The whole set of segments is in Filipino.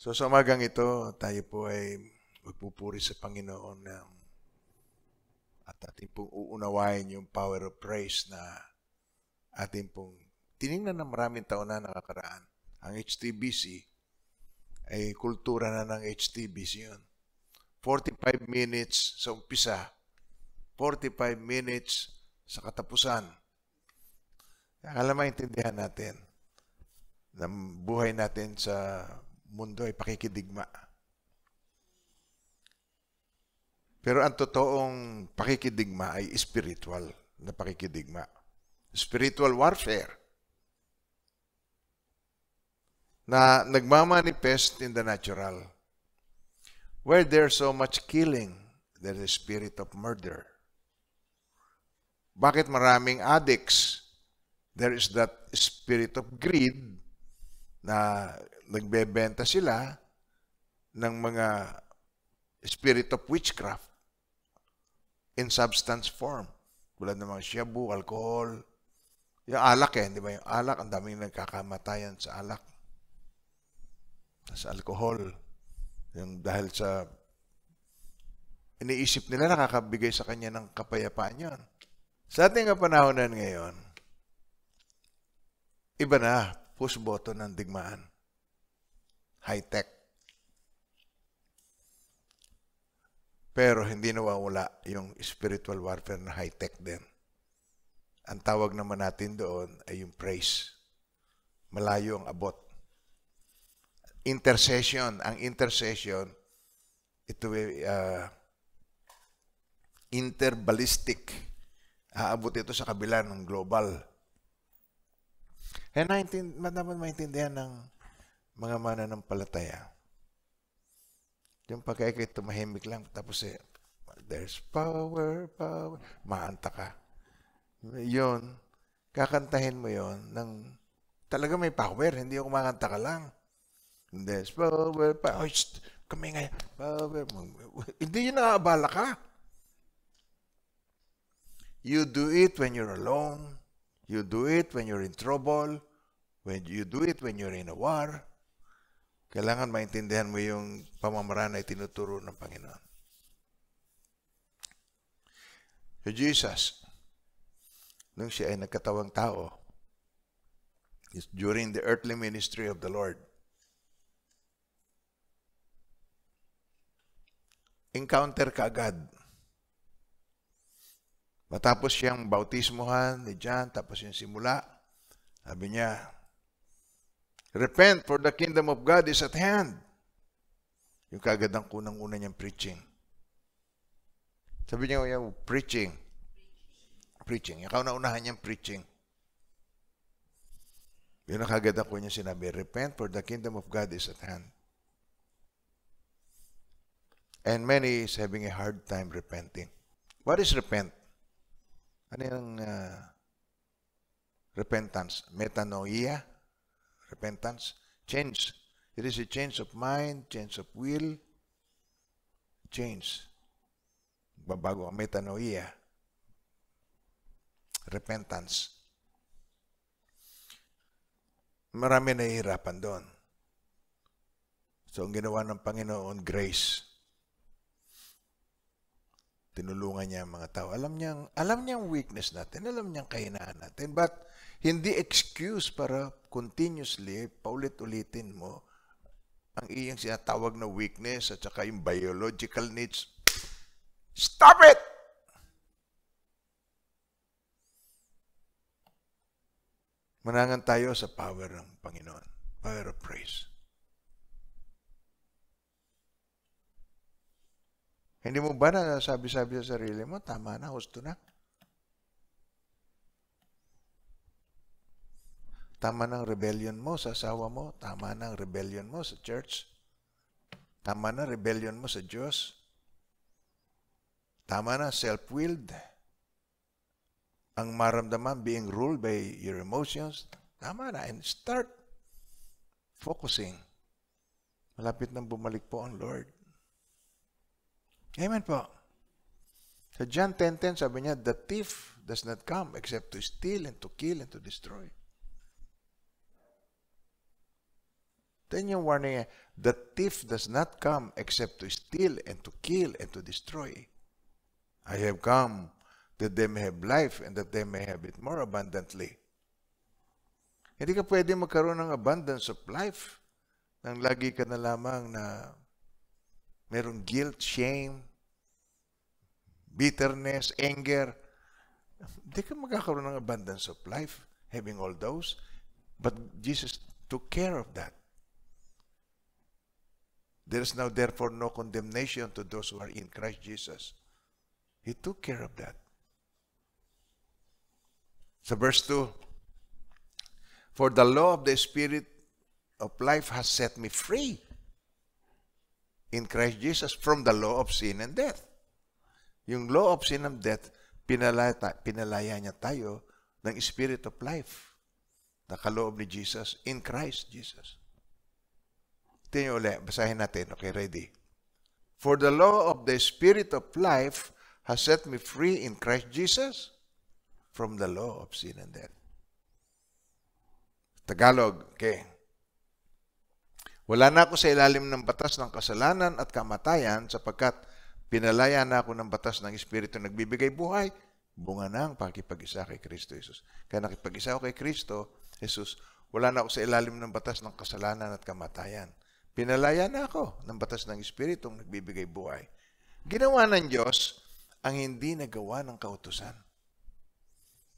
So sa umagang ito, tayo po ay magpupuri sa Panginoon ng at atin pong uunawain yung power of praise na atin pong tiningnan na maraming taon na nakakaraan. Ang HTBC ay kultura na ng HTBC yun. 45 minutes sa umpisa, 45 minutes sa katapusan. Kaya alam maintindihan natin na buhay natin sa mundo ay pakikidigma. Pero ang totoong pakikidigma ay spiritual na pakikidigma. Spiritual warfare na nagmamanifest in the natural. Where there's so much killing, there's a spirit of murder. Bakit maraming addicts? There is that spirit of greed na nagbebenta sila ng mga spirit of witchcraft in substance form. Tulad ng mga shabu, alcohol, yung alak eh, di ba? Yung alak, ang daming nagkakamatayan sa alak. Sa alcohol. Yung dahil sa iniisip nila nakakabigay sa kanya ng kapayapaan yun. Sa ating kapanahonan ngayon, iba na push button ang digmaan. High-tech. Pero hindi nawawala yung spiritual warfare na high-tech din. Ang tawag naman natin doon ay yung praise. Malayo ang abot. Intercession. Ang intercession, ito ay uh, ah, interballistic. Haabot ito sa kabila ng global kaya eh, naintin, dapat maintindihan ng mga mananampalataya. Yung pagka ikay tumahimik lang, tapos eh, there's power, power, maanta ka. Yun, kakantahin mo yon ng talaga may power, hindi ako kumakanta ka lang. There's power, oh, power, oh, shh, kami ngayon, power, hindi yun nakaabala ka. You do it when you're alone. You do it when you're in trouble, when you do it when you're in a war. Kailangan maintindihan mo yung pamamaraan na itinuturo ng Panginoon. So Jesus, nung siya ay nagkatawang tao, is during the earthly ministry of the Lord. Encounter ka agad Matapos siyang bautismohan ni John, tapos yung simula, sabi niya, Repent for the kingdom of God is at hand. Yung kagad ang kunang-una niyang preaching. Sabi niya, yung preaching. Preaching. Yung kauna-unahan niyang preaching. Yun ang kagad ako niya sinabi, Repent for the kingdom of God is at hand. And many is having a hard time repenting. What is repent? Ano yung uh, repentance? Metanoia? Repentance? Change. It is a change of mind, change of will, change. Babago ang metanoia. Repentance. Marami nahihirapan doon. So, ang ginawa ng Panginoon, grace tinulungan niya ang mga tao. Alam niyang, alam niyang weakness natin, alam niyang kahinaan natin, but hindi excuse para continuously, paulit-ulitin mo, ang iyong sinatawag na weakness at saka yung biological needs. Stop it! Manangan tayo sa power ng Panginoon. Power of praise. Hindi mo ba nasasabi-sabi sa sarili mo, tama na, husto na. Tama ng rebellion mo sa asawa mo, tama ng rebellion mo sa church, tama na rebellion mo sa Diyos, tama na self-willed, ang maramdaman being ruled by your emotions, tama na, and start focusing. Malapit nang bumalik po ang Lord. Amen po. Sa John 10.10, sabi niya, The thief does not come except to steal and to kill and to destroy. Then yung warning niya, The thief does not come except to steal and to kill and to destroy. I have come that they may have life and that they may have it more abundantly. Hindi ka pwede magkaroon ng abundance of life nang lagi ka na lamang na merong guilt, shame, bitterness, anger, hindi ka magkakaroon ng abundance of life having all those. But Jesus took care of that. There is now therefore no condemnation to those who are in Christ Jesus. He took care of that. So verse 2, For the law of the Spirit of life has set me free in Christ Jesus from the law of sin and death. Yung law of sin and death, pinalaya, pinalaya niya tayo ng spirit of life na kaloob ni Jesus in Christ Jesus. Tingnan ulit, basahin natin. Okay, ready? For the law of the spirit of life has set me free in Christ Jesus from the law of sin and death. Tagalog, okay. Wala na ako sa ilalim ng batas ng kasalanan at kamatayan sapagkat Pinalaya na ako ng batas ng Espiritu nagbibigay buhay. Bunga na ang pakipag-isa kay Kristo Jesus. Kaya nakipag-isa ako kay Kristo, Jesus, wala na ako sa ilalim ng batas ng kasalanan at kamatayan. Pinalaya na ako ng batas ng Espiritu nagbibigay buhay. Ginawa ng Diyos ang hindi nagawa ng kautusan.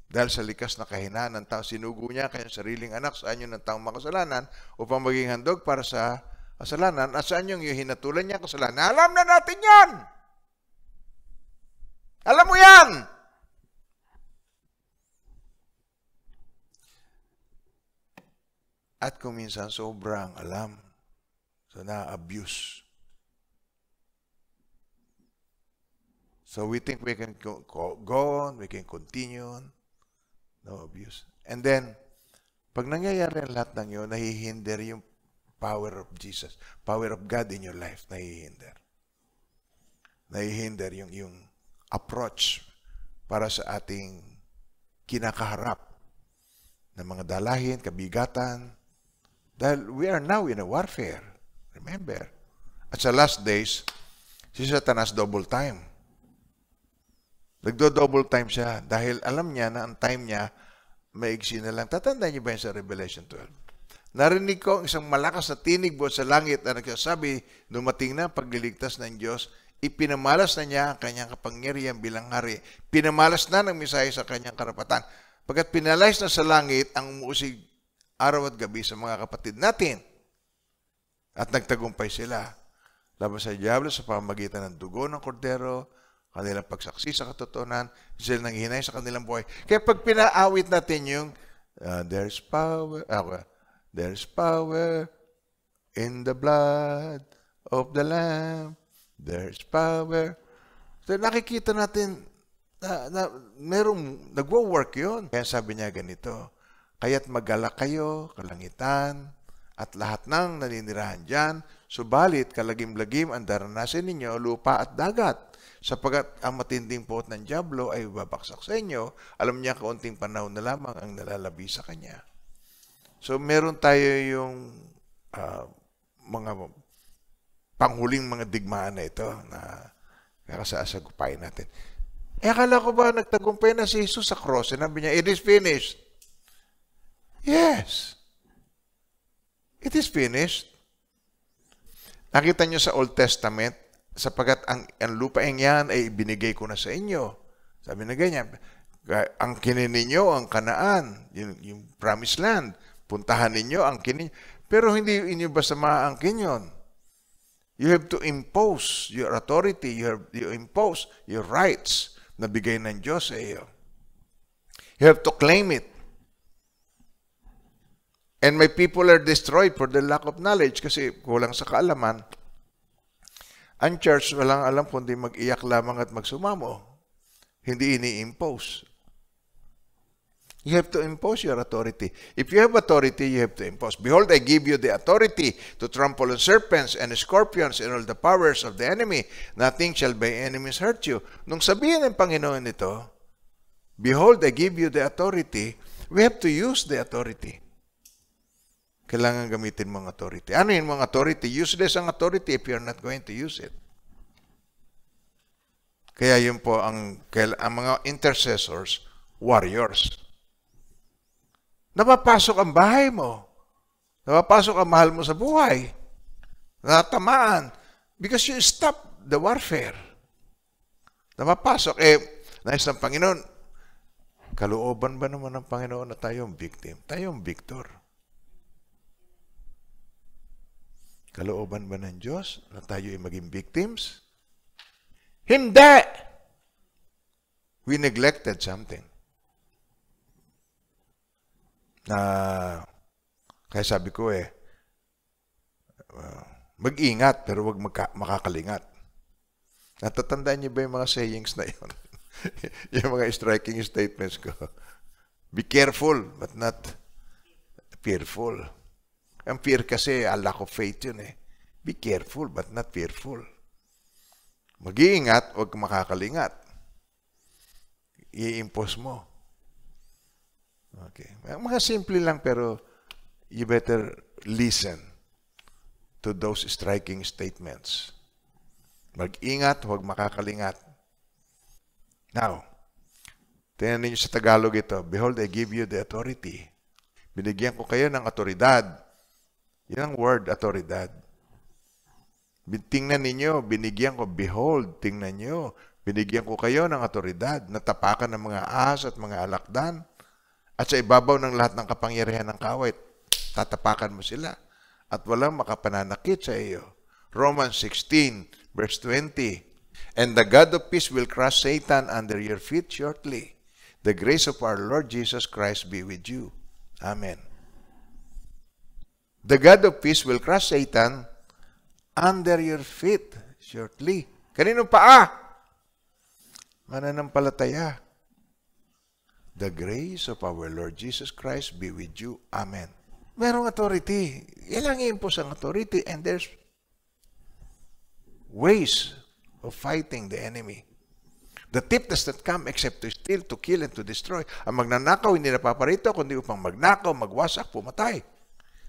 Dahil sa likas na kahinaan ng tao, sinugo niya kanyang sariling anak sa anyo ng taong makasalanan upang maging handog para sa kasalanan at sa anyong yung hinatulan niya kasalanan. Alam na natin yan! Alam mo yan! At kung minsan sobrang alam, so na-abuse. So we think we can go, on, we can continue on. No abuse. And then, pag nangyayari ang lahat ng yun, nahihinder yung power of Jesus, power of God in your life, nahihinder. Nahihinder yung, yung, approach para sa ating kinakaharap ng mga dalahin, kabigatan. Dahil we are now in a warfare. Remember. At sa last days, si Satanas double time. Nagdo-double time siya dahil alam niya na ang time niya maigsi na lang. Tatandaan niyo ba yan sa Revelation 12? Narinig ko isang malakas na tinig buwan sa langit na nagsasabi, dumating na pagliligtas ng Diyos Ipinamalas na niya ang kanyang kapangyarihan bilang hari. Pinamalas na ng misaya sa kanyang karapatan. Pagkat pinalayas na sa langit ang umuusig araw at gabi sa mga kapatid natin. At nagtagumpay sila laban sa Diablo sa pamagitan ng dugo ng kordero, kanilang pagsaksi sa katotohanan, sila nang hinay sa kanilang buhay. Kaya pag pinaawit natin yung uh, there's power, uh, there's power in the blood of the Lamb there's power. So nakikita natin na, na merong nagwo-work yun. Kaya sabi niya ganito, kaya't magalak kayo, kalangitan, at lahat ng naninirahan dyan, subalit kalagim-lagim ang daranasin ninyo lupa at dagat, sapagat ang matinding puot ng Diablo ay babaksak sa inyo, alam niya kaunting panahon na lamang ang nalalabi sa kanya. So meron tayo yung uh, mga panghuling mga digmaan na ito na kakasasagupay natin. Eh, akala ko ba nagtagumpay na si Jesus sa cross? Sinabi niya, it is finished. Yes. It is finished. Nakita niyo sa Old Testament, sapagat ang, ang lupaing yan ay binigay ko na sa inyo. Sabi na ganyan, ang kinin ninyo ang kanaan, yung, yung promised land. Puntahan ninyo ang kinin. Pero hindi inyo basta maangkin yun. You have to impose your authority, you, have, you impose your rights na bigay ng Diyos sa iyo. You have to claim it. And my people are destroyed for the lack of knowledge kasi kulang sa kaalaman. Ang church walang alam kundi mag-iyak lamang at magsumamo. Hindi ini-impose. You have to impose your authority. If you have authority, you have to impose. Behold, I give you the authority to trample on serpents and scorpions and all the powers of the enemy. Nothing shall by enemies hurt you. Nung sabihin ng Panginoon ito, Behold, I give you the authority. We have to use the authority. Kailangan gamitin mong authority. Ano yung mga authority? Useless ang authority if you're not going to use it. Kaya yun po ang, ang mga intercessors, warriors napapasok ang bahay mo. Napapasok ang mahal mo sa buhay. Natamaan. Because you stop the warfare. Napapasok. Eh, nais ng Panginoon, kalooban ba naman ng Panginoon na tayong victim? Tayong victor. Kalooban ba ng Diyos na tayo ay maging victims? Hindi! We neglected something. Uh, kaya sabi ko eh, uh, mag-ingat pero wag magka- makakalingat. Natatandaan niyo ba yung mga sayings na yun? yung mga striking statements ko. Be careful but not fearful. Ang fear kasi, a lack of faith yun eh. Be careful but not fearful. Mag-iingat, huwag makakalingat. I-impose mo. Okay. Mga simple lang pero you better listen to those striking statements. Mag-ingat, huwag makakalingat. Now, tingnan ninyo sa Tagalog ito, Behold, I give you the authority. Binigyan ko kayo ng autoridad. Yan ang word, autoridad. Tingnan ninyo, binigyan ko, behold, tingnan nyo, binigyan ko kayo ng autoridad, natapakan ng mga as at mga alakdan, at sa ibabaw ng lahat ng kapangyarihan ng kawit. Tatapakan mo sila at walang makapananakit sa iyo. Romans 16 verse 20 And the God of peace will crush Satan under your feet shortly. The grace of our Lord Jesus Christ be with you. Amen. The God of peace will crush Satan under your feet shortly. Kanino paa? Mananampalataya. The grace of our Lord Jesus Christ be with you. Amen. Merong authority. Ilang impose ang authority and there's ways of fighting the enemy. The thief does not come except to steal, to kill, and to destroy. Ang magnanakaw, hindi napaparito, kundi upang magnakaw, magwasak, pumatay.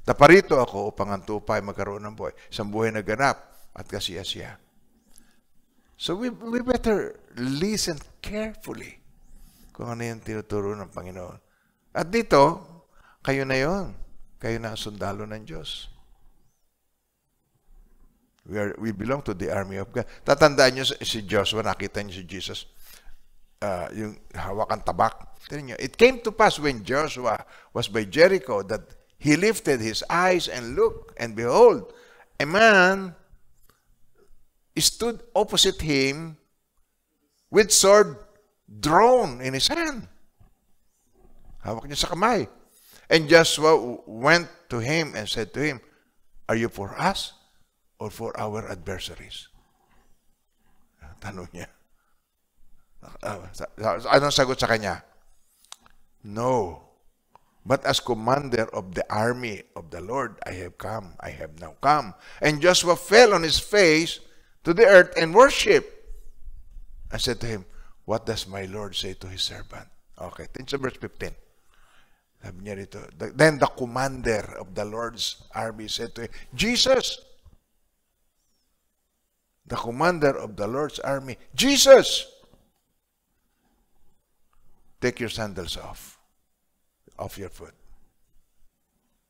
Naparito ako upang ang tupay magkaroon ng buhay. Isang buhay na ganap at kasiya-siya. So we, we better listen carefully kung ano yung tinuturo ng Panginoon. At dito, kayo na yon. Kayo na ang sundalo ng Diyos. We, are, we belong to the army of God. Tatandaan nyo si Joshua, nakita nyo si Jesus, uh, yung hawak ang tabak. Tinan nyo, it came to pass when Joshua was by Jericho that he lifted his eyes and looked, and behold, a man stood opposite him with sword drone in his hand. Hawak niya sa kamay. And Joshua went to him and said to him, Are you for us or for our adversaries? Tanong niya. Ah, anong sagot sa kanya? No. But as commander of the army of the Lord, I have come. I have now come. And Joshua fell on his face to the earth and worshiped. I said to him, What does my Lord say to his servant? Okay, tingin sa verse 15. Sabi niya dito, Then the commander of the Lord's army said to him, Jesus! The commander of the Lord's army, Jesus! Take your sandals off. Off your foot.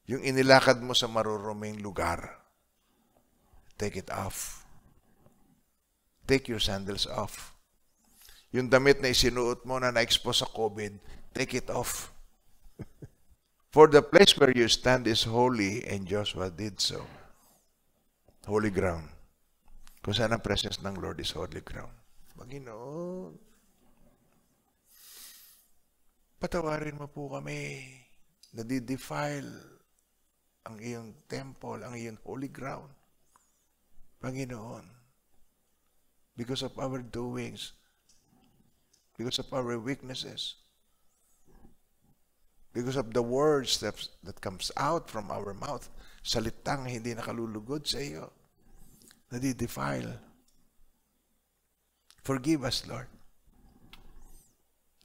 Yung inilakad mo sa maruruming lugar, take it off. Take your sandals off. Yung damit na isinuot mo na na-expose sa COVID, take it off. For the place where you stand is holy, and Joshua did so. Holy ground. Kung saan ang presence ng Lord is holy ground. Panginoon, patawarin mo po kami. Nadidefile ang iyong temple, ang iyong holy ground. Panginoon, because of our doings, because of our weaknesses, because of the words that, that comes out from our mouth, salitang hindi nakalulugod sa iyo, nadidefile. Forgive us, Lord.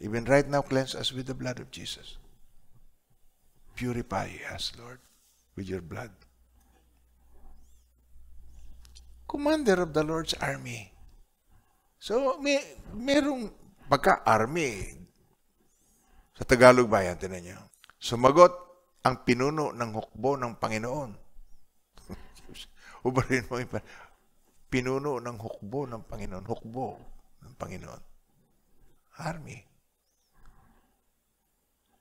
Even right now, cleanse us with the blood of Jesus. Purify us, Lord, with your blood. Commander of the Lord's army. So, may, merong pagka-army. Sa Tagalog ba yan? Tinan niyo. Sumagot ang pinuno ng hukbo ng Panginoon. Ubarin mo yung pinuno ng hukbo ng Panginoon. Hukbo ng Panginoon. Army.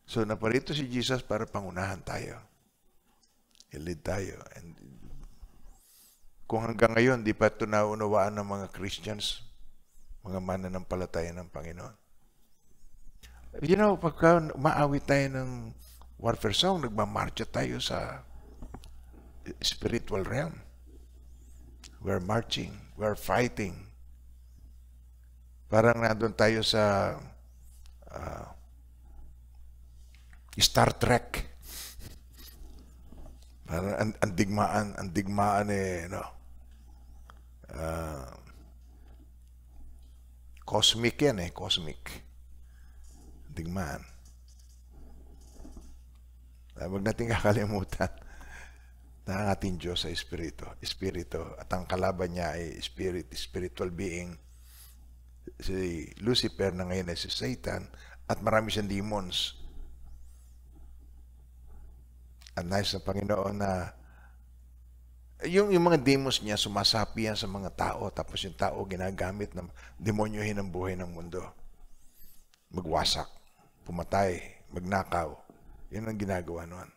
So, naparito si Jesus para pangunahan tayo. Ilid tayo. And kung hanggang ngayon, di pa ito naunawaan ng mga Christians, mga mananampalataya ng Panginoon. You know, pagka maawit tayo ng warfare song, nagmamarcha tayo sa spiritual realm. We're marching, we're fighting. Parang nandun tayo sa uh, Star Trek. Parang ang, ang digmaan, ang digmaan eh, no? Uh, Cosmic yan eh, cosmic. Tigman. Huwag ah, natin kakalimutan na ang ating Diyos ay Espiritu. Espiritu. At ang kalaban niya ay spirit, spiritual being. Si Lucifer na ngayon ay si Satan at marami siyang demons. Ang nais ng Panginoon na yung, yung mga demons niya, sumasapi yan sa mga tao. Tapos yung tao ginagamit na demonyohin ang buhay ng mundo. Magwasak, pumatay, magnakaw. Yun ang ginagawa noon.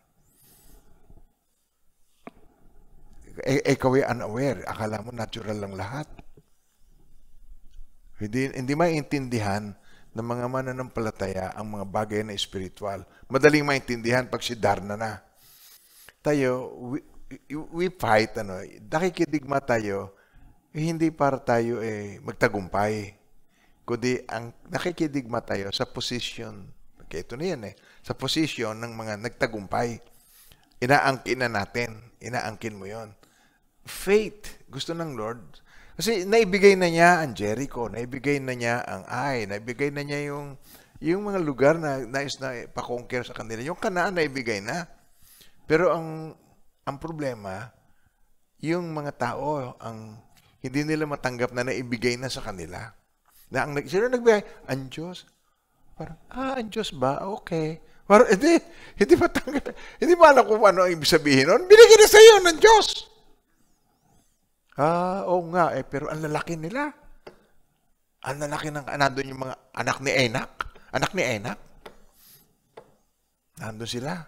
E, ikaw ay unaware. Akala mo natural lang lahat. Hindi, hindi maintindihan ng mga mananampalataya ang mga bagay na espiritual. Madaling maintindihan pag si Darna na. Tayo, we, we fight, ano, nakikidigma tayo, eh, hindi para tayo eh, magtagumpay. Kundi ang nakikidigma tayo sa position, okay, ito na yan eh, sa position ng mga nagtagumpay. Inaangkin na natin. Inaangkin mo yon Faith, gusto ng Lord. Kasi naibigay na niya ang Jericho, naibigay na niya ang Ai, naibigay na niya yung yung mga lugar na nais na pa-conquer sa kanila. Yung kanaan naibigay na. Pero ang ang problema, yung mga tao ang hindi nila matanggap na naibigay na sa kanila. Na ang sino nagbigay? Ang Diyos. Parang, ah, ang Diyos ba? Okay. Parang, hindi, hindi matanggap. Hindi mo alam kung ano ang ibig sabihin noon. Binigay na sa iyo ng Diyos. Ah, oo nga eh, pero ang lalaki nila. Ang lalaki ng, nandun yung mga anak ni Enak. Anak ni Enak. Nandun sila.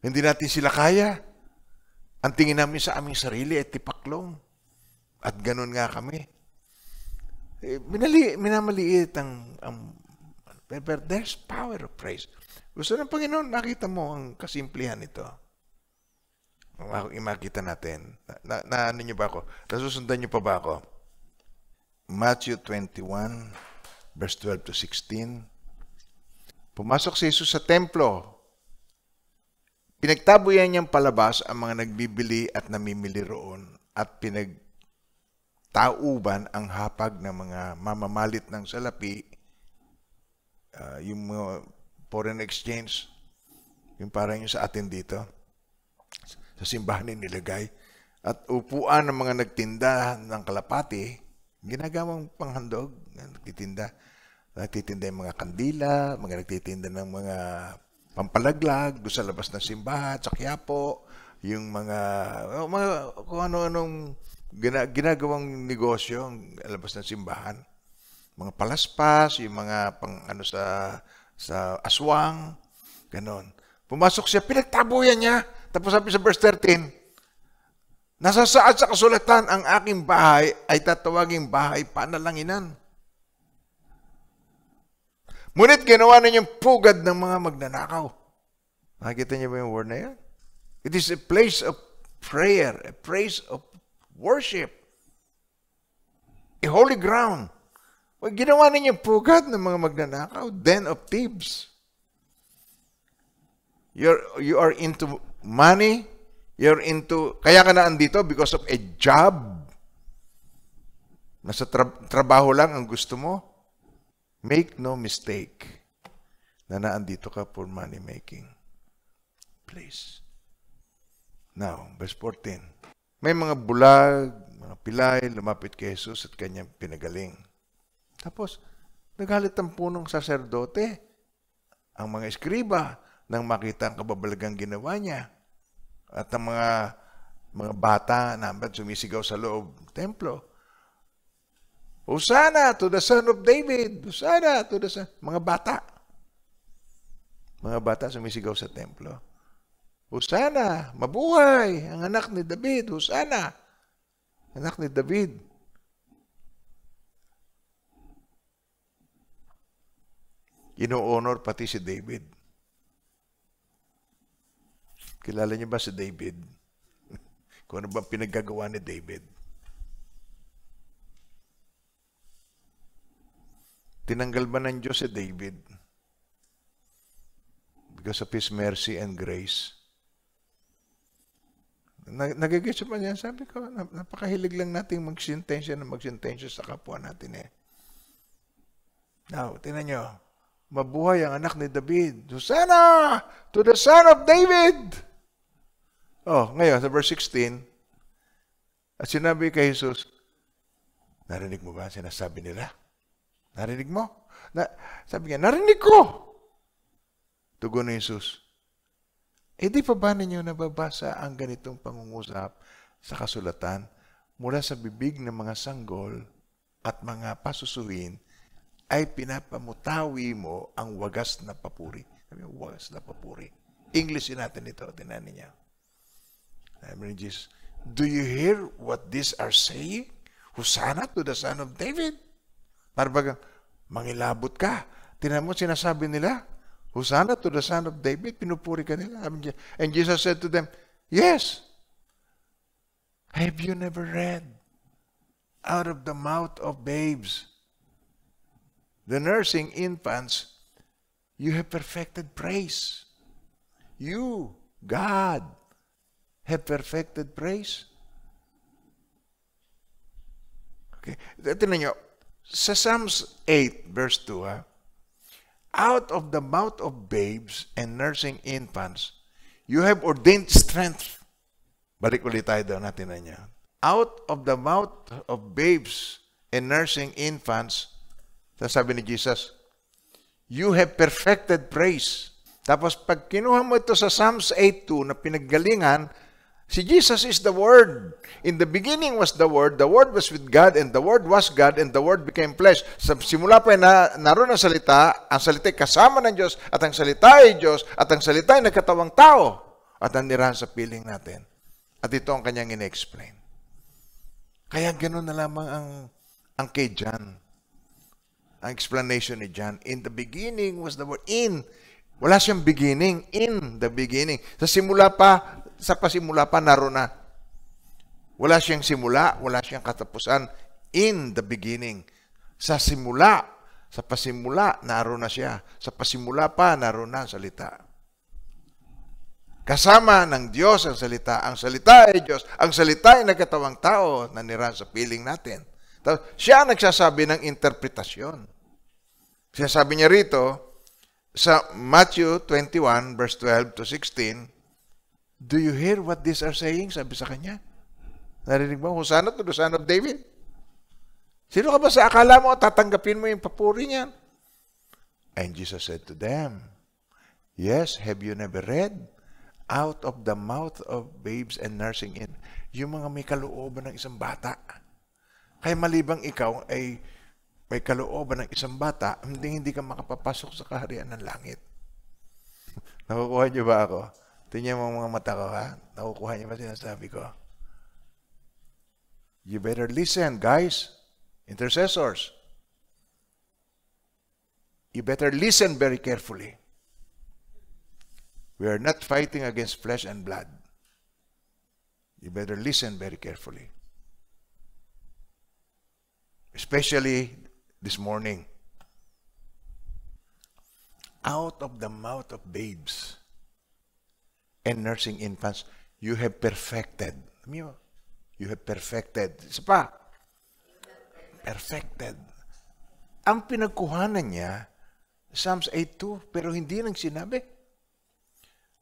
Hindi natin sila kaya. Ang tingin namin sa aming sarili ay eh, tipaklong. At ganun nga kami. Eh, minali, minamaliit ang, ang But there's power of praise. Gusto ng Panginoon, makita mo ang kasimplihan nito. Imakita natin. Na, na ano niyo ba ako? Nasusundan niyo pa ba ako? Matthew 21, verse 12 to 16. Pumasok si Jesus sa templo Pinagtabuyan niyang palabas ang mga nagbibili at namimili roon at pinagtauban ang hapag ng mga mamamalit ng salapi, uh, yung mga foreign exchange, yung parang yung sa atin dito, sa simbahan nilagay, at upuan ng mga nagtinda ng kalapati, ginagawang panghandog, nagtitinda, nagtitinda yung mga kandila, mga nagtitinda ng mga pampalaglag doon sa labas ng simbahan, sa Quiapo, yung mga, oh, mga kung ano-anong gina, ginagawang negosyo ang labas ng simbahan. Mga palaspas, yung mga pang ano sa sa aswang, ganon. Pumasok siya, pinagtabuyan niya. Tapos sabi sa verse 13, Nasa sa kasulatan ang aking bahay ay tatawaging bahay panalanginan. Ngunit ginawa na pugad ng mga magnanakaw. Nakita niyo ba yung word na yan? It is a place of prayer, a place of worship, a holy ground. Well, ginawa na pugad ng mga magnanakaw, den of thieves. You're, you are into money, you're into, kaya ka na andito because of a job. Nasa tra- trabaho lang ang gusto mo. Make no mistake na naandito ka for money making. Please. Now, verse 14. May mga bulag, mga pilay, lumapit kay Jesus at kanyang pinagaling. Tapos, nagalit ang punong saserdote, ang mga eskriba, nang makita ang kababalagang ginawa niya. At ang mga mga bata na sumisigaw sa loob templo. Hosanna to the son of David! Hosanna to the son... Mga bata. Mga bata sumisigaw sa templo. Hosanna! Mabuhay! Ang anak ni David! Hosanna! Anak ni David. Ino-honor pati si David. Kilala niyo ba si David? Kung ano bang pinagkagawa ni David? Tinanggal ba ng Diyos si David? Because of His mercy and grace. Nagigitsa pa niya, sabi ko, napakahilig lang nating magsintensya na magsintensya sa kapwa natin eh. Now, tinan nyo, mabuhay ang anak ni David. Hosanna to the son of David! Oh, ngayon, sa verse 16, at sinabi kay Jesus, narinig mo ba sinasabi nila? Narinig mo? Na, sabi niya, narinig ko! Tugon ni Jesus. E di pa ba ninyo nababasa ang ganitong pangungusap sa kasulatan mula sa bibig ng mga sanggol at mga pasusuin ay pinapamutawi mo ang wagas na papuri. Sabi niya, wagas na papuri. Englishin natin ito, tinan niya. Sabi ni Jesus, Do you hear what these are saying? Hosanna to the Son of David. Parang mangilabot ka. Tinan mo, sinasabi nila, Hosanna to the Son of David, pinupuri ka nila. And Jesus said to them, Yes, have you never read out of the mouth of babes, the nursing infants, you have perfected praise. You, God, have perfected praise. Okay. Tingnan nyo, sa Psalms 8 verse 2 ha, out of the mouth of babes and nursing infants, you have ordained strength. Balik ulit tayo doon natin na Out of the mouth of babes and nursing infants, sasabi ni Jesus, you have perfected praise. Tapos pag kinuha mo ito sa Psalms 8.2 na pinaggalingan, Si Jesus is the Word. In the beginning was the Word, the Word was with God, and the Word was God, and the Word became flesh. Sa simula pa na naroon ang salita, ang salita ay kasama ng Diyos, at ang salita ay Diyos, at ang salita ay nagkatawang tao, at ang nirahan sa piling natin. At ito ang kanyang in-explain. Kaya ganoon na lamang ang, ang kay John. Ang explanation ni John. In the beginning was the Word. In. Wala siyang beginning. In the beginning. Sa simula pa, sa pasimula pa naroon na. Wala siyang simula, wala siyang katapusan. In the beginning, sa simula, sa pasimula, naroon na siya. Sa pasimula pa, naroon na ang salita. Kasama ng Diyos ang salita. Ang salita ay Diyos. Ang salita ay nagkatawang tao na nira sa piling natin. Siya ang nagsasabi ng interpretasyon. Sinasabi niya rito sa Matthew 21 verse 12 to 16, Do you hear what these are saying? Sabi sa kanya. Narinig mo, Hosanna to the Son of David. Sino ka ba sa akala mo tatanggapin mo yung papuri niyan? And Jesus said to them, Yes, have you never read? Out of the mouth of babes and nursing in. Yung mga may kalooban ng isang bata. Kaya malibang ikaw ay may kalooban ng isang bata, hindi hindi ka makapapasok sa kaharian ng langit. Nakukuha niyo ba ako? Tingnan mo mga mata ko, ha? Nakukuha niyo ba sinasabi ko? You better listen, guys. Intercessors. You better listen very carefully. We are not fighting against flesh and blood. You better listen very carefully. Especially this morning. Out of the mouth of babes and nursing infants, you have perfected. You have perfected. Isa pa. Perfected. Ang pinagkuhanan niya, Psalms 8.2, pero hindi nang sinabi.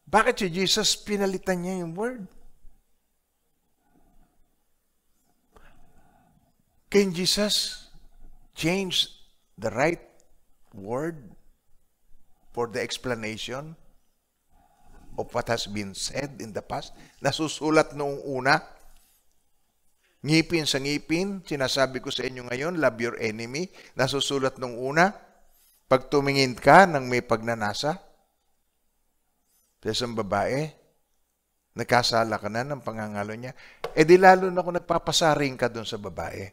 Bakit si Jesus pinalitan niya yung word? Can Jesus change the right word for the explanation? of what has been said in the past, nasusulat noong una, ngipin sa ngipin, sinasabi ko sa inyo ngayon, love your enemy, nasusulat noong una, pag tumingin ka nang may pagnanasa, sa isang babae, nagkasala ka na ng pangangalo niya, eh di lalo na kung nagpapasaring ka doon sa babae.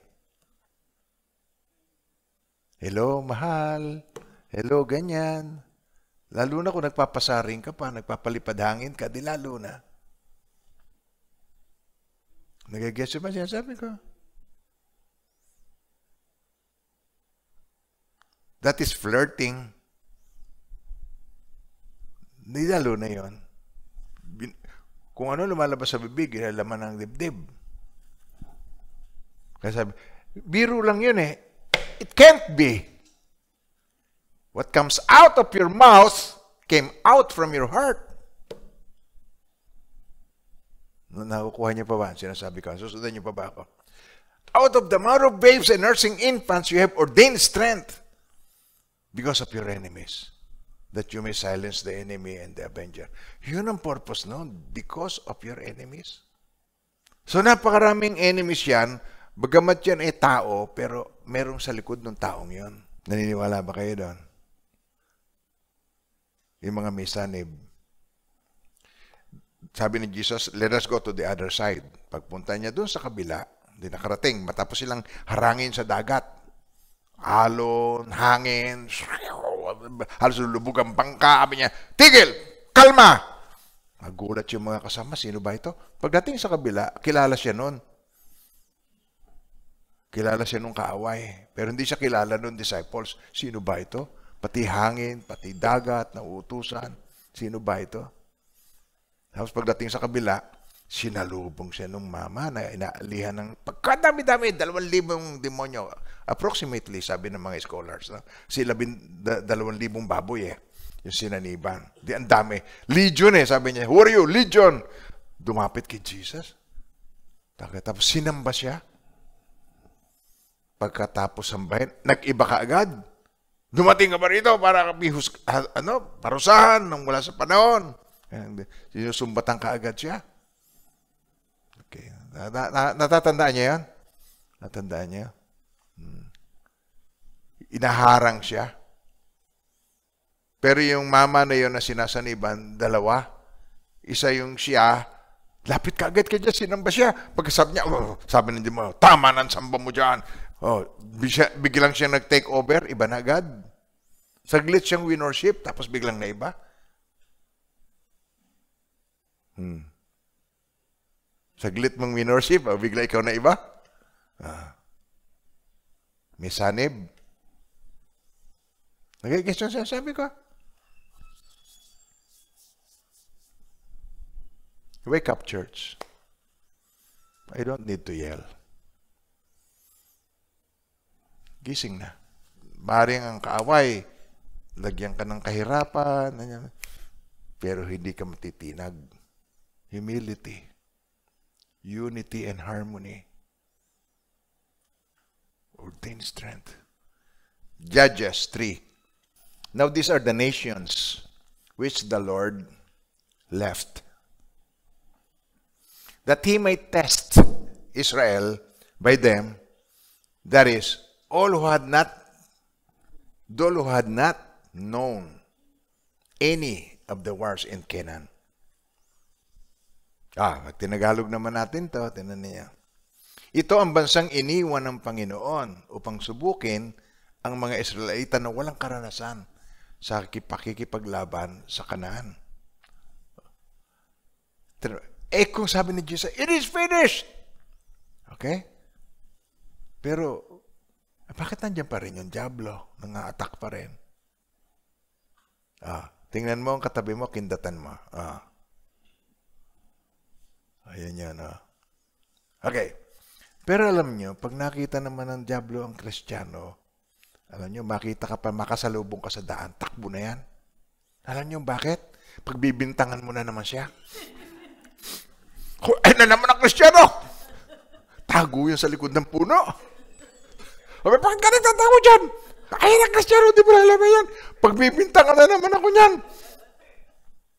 Hello, mahal. Hello, ganyan. Lalo na kung nagpapasaring ka pa, nagpapalipad hangin ka, di lalo na. Nagagets ba siya? Sabi ko. That is flirting. Di lalo na yon. Kung ano lumalabas sa bibig, ilalaman ng dibdib. Kaya sabi, biro lang yun eh. It can't be. What comes out of your mouth came out from your heart. Nakukuha niyo pa ba ang sinasabi ko? Susundan niyo pa ba ako? Out of the mouth of babes and nursing infants, you have ordained strength because of your enemies that you may silence the enemy and the avenger. Yun ang purpose noon, because of your enemies. So napakaraming enemies yan, bagamat yan ay tao, pero merong sa likod ng taong yon. Naniniwala ba kayo doon? yung mga misanib. Sabi ni Jesus, let us go to the other side. Pagpunta niya doon sa kabila, hindi nakarating. Matapos silang harangin sa dagat. Alon, hangin, halos lubog ang bangka. Sabi niya, tigil! Kalma! Nagulat yung mga kasama, sino ba ito? Pagdating sa kabila, kilala siya noon. Kilala siya nung kaaway. Pero hindi siya kilala nung disciples. Sino ba ito? Pati hangin, pati dagat na utusan. Sino ba ito? Tapos pagdating sa kabila, sinalubong siya nung mama na inaalihan ng pagkadami-dami, dalawang libong demonyo. Approximately, sabi ng mga scholars, no? sila bin, da, dalawang libong baboy eh, yung sinaniban. Di ang dami. Legion eh, sabi niya. Who are you? Legion! Dumapit kay Jesus. Tapos sinamba siya. Pagkatapos sambahin, nag-iba ka agad. Dumating ka ba rito para bihus, ah, ano, parusahan nang wala sa panahon? And sinusumbatan ka agad siya. Okay. Na, na, na, natatandaan niya yan? Natandaan niya? Hmm. Inaharang siya. Pero yung mama na yon na sinasaniban, dalawa. Isa yung siya, lapit ka agad ka dyan, sinamba siya. Pagkasabi niya, oh, sabi ng mo, tama ng samba mo dyan. Oh, bisya, biglang siya nag-take over, iba na agad. Saglit siyang winorship, tapos biglang na iba. Hmm. Saglit mong winorship, oh, bigla ikaw na iba. Ah. May sanib. Nag-question siya, sinasabi ko. Wake up, church. I don't need to yell gising na. Maring ang kaaway, lagyan ka ng kahirapan, pero hindi ka matitinag. Humility, unity and harmony, ordain strength. Judges 3. Now these are the nations which the Lord left, that he may test Israel by them, that is, all who had not, those who had not known any of the wars in Canaan. Ah, pag tinagalog naman natin to, tinan niya. Ito ang bansang iniwan ng Panginoon upang subukin ang mga Israelita na walang karanasan sa pakikipaglaban sa kanaan. Eh kung sabi ni Jesus, it is finished! Okay? Pero bakit nandiyan pa rin yung Diablo? Nang-attack pa rin. Ah, tingnan mo ang katabi mo, kindatan mo. Ah. Ayan yan, ah. Okay. Pero alam nyo, pag nakita naman ng Diablo ang Kristiyano, alam nyo, makita ka pa, makasalubong ka sa daan, takbo na yan. Alam nyo bakit? Pagbibintangan mo na naman siya. Ay na naman ang Kristiyano! Tago yun sa likod ng puno. Sabi, bakit ka nagtatawa dyan? Ay, na Cristiano, di mo na alam yan. Pagbibintangan na naman ako niyan.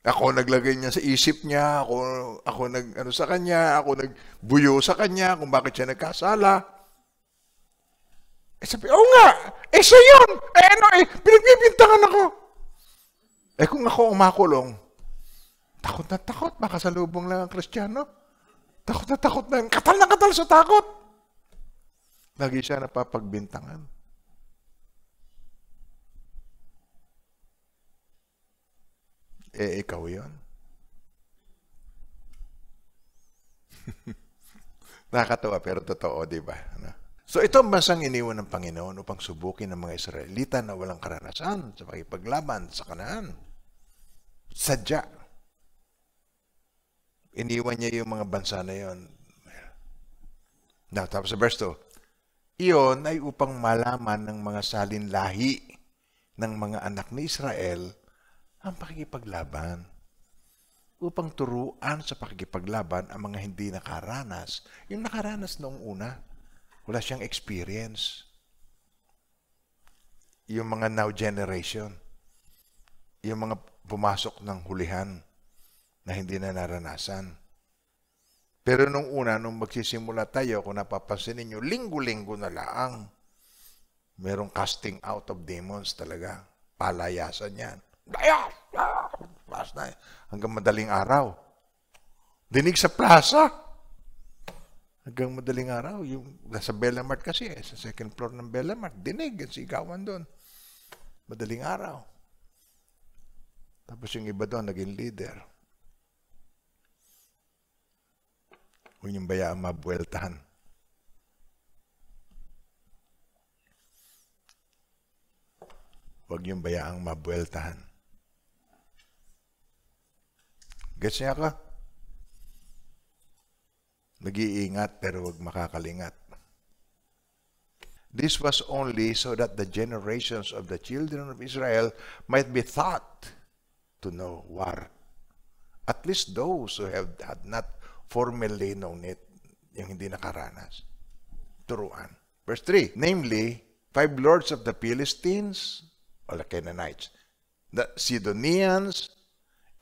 Ako naglagay niya sa isip niya, ako, ako nag, ano sa kanya, ako nagbuyo sa kanya kung bakit siya nagkasala. Eh sabi, oo oh, nga, eh siya yun, eh ano eh, pinagbibintangan ako. Eh kung ako umakulong, takot na takot, baka sa lubong lang ang kristyano. Takot na takot na, katal na katal sa takot. Lagi siya napapagbintangan. Eh, ikaw yon. Nakakatawa pero totoo, di ba? Ano? So ito ang bansang iniwan ng Panginoon upang subukin ang mga Israelita na walang karanasan sa pakipaglaban sa kanaan. Sadya. Iniwan niya yung mga bansa na yon. Now, tapos sa verse 2, iyon ay upang malaman ng mga salinlahi ng mga anak ni Israel ang pakikipaglaban upang turuan sa pakikipaglaban ang mga hindi nakaranas. Yung nakaranas noong una, wala siyang experience. Yung mga now generation, yung mga pumasok ng hulihan na hindi na naranasan. Pero nung una, nung magsisimula tayo, kung napapansin ninyo, linggo-linggo na laang, merong casting out of demons talaga. Palayasan yan. Layas! Layas Hanggang madaling araw. Dinig sa plaza. Hanggang madaling araw. Yung, nasa Bellamart kasi, eh, sa second floor ng Bellamart, dinig, sigawan doon. Madaling araw. Tapos yung iba doon, naging leader. huwag niyong bayaan mabueltahan. Huwag niyong bayaang mabueltahan. Gets niya ka? Nag-iingat pero huwag makakalingat. This was only so that the generations of the children of Israel might be taught to know war. At least those who have had not formal lay known it, yung hindi nakaranas. Turuan. Verse 3, namely, five lords of the Philistines, or the Canaanites, the Sidonians,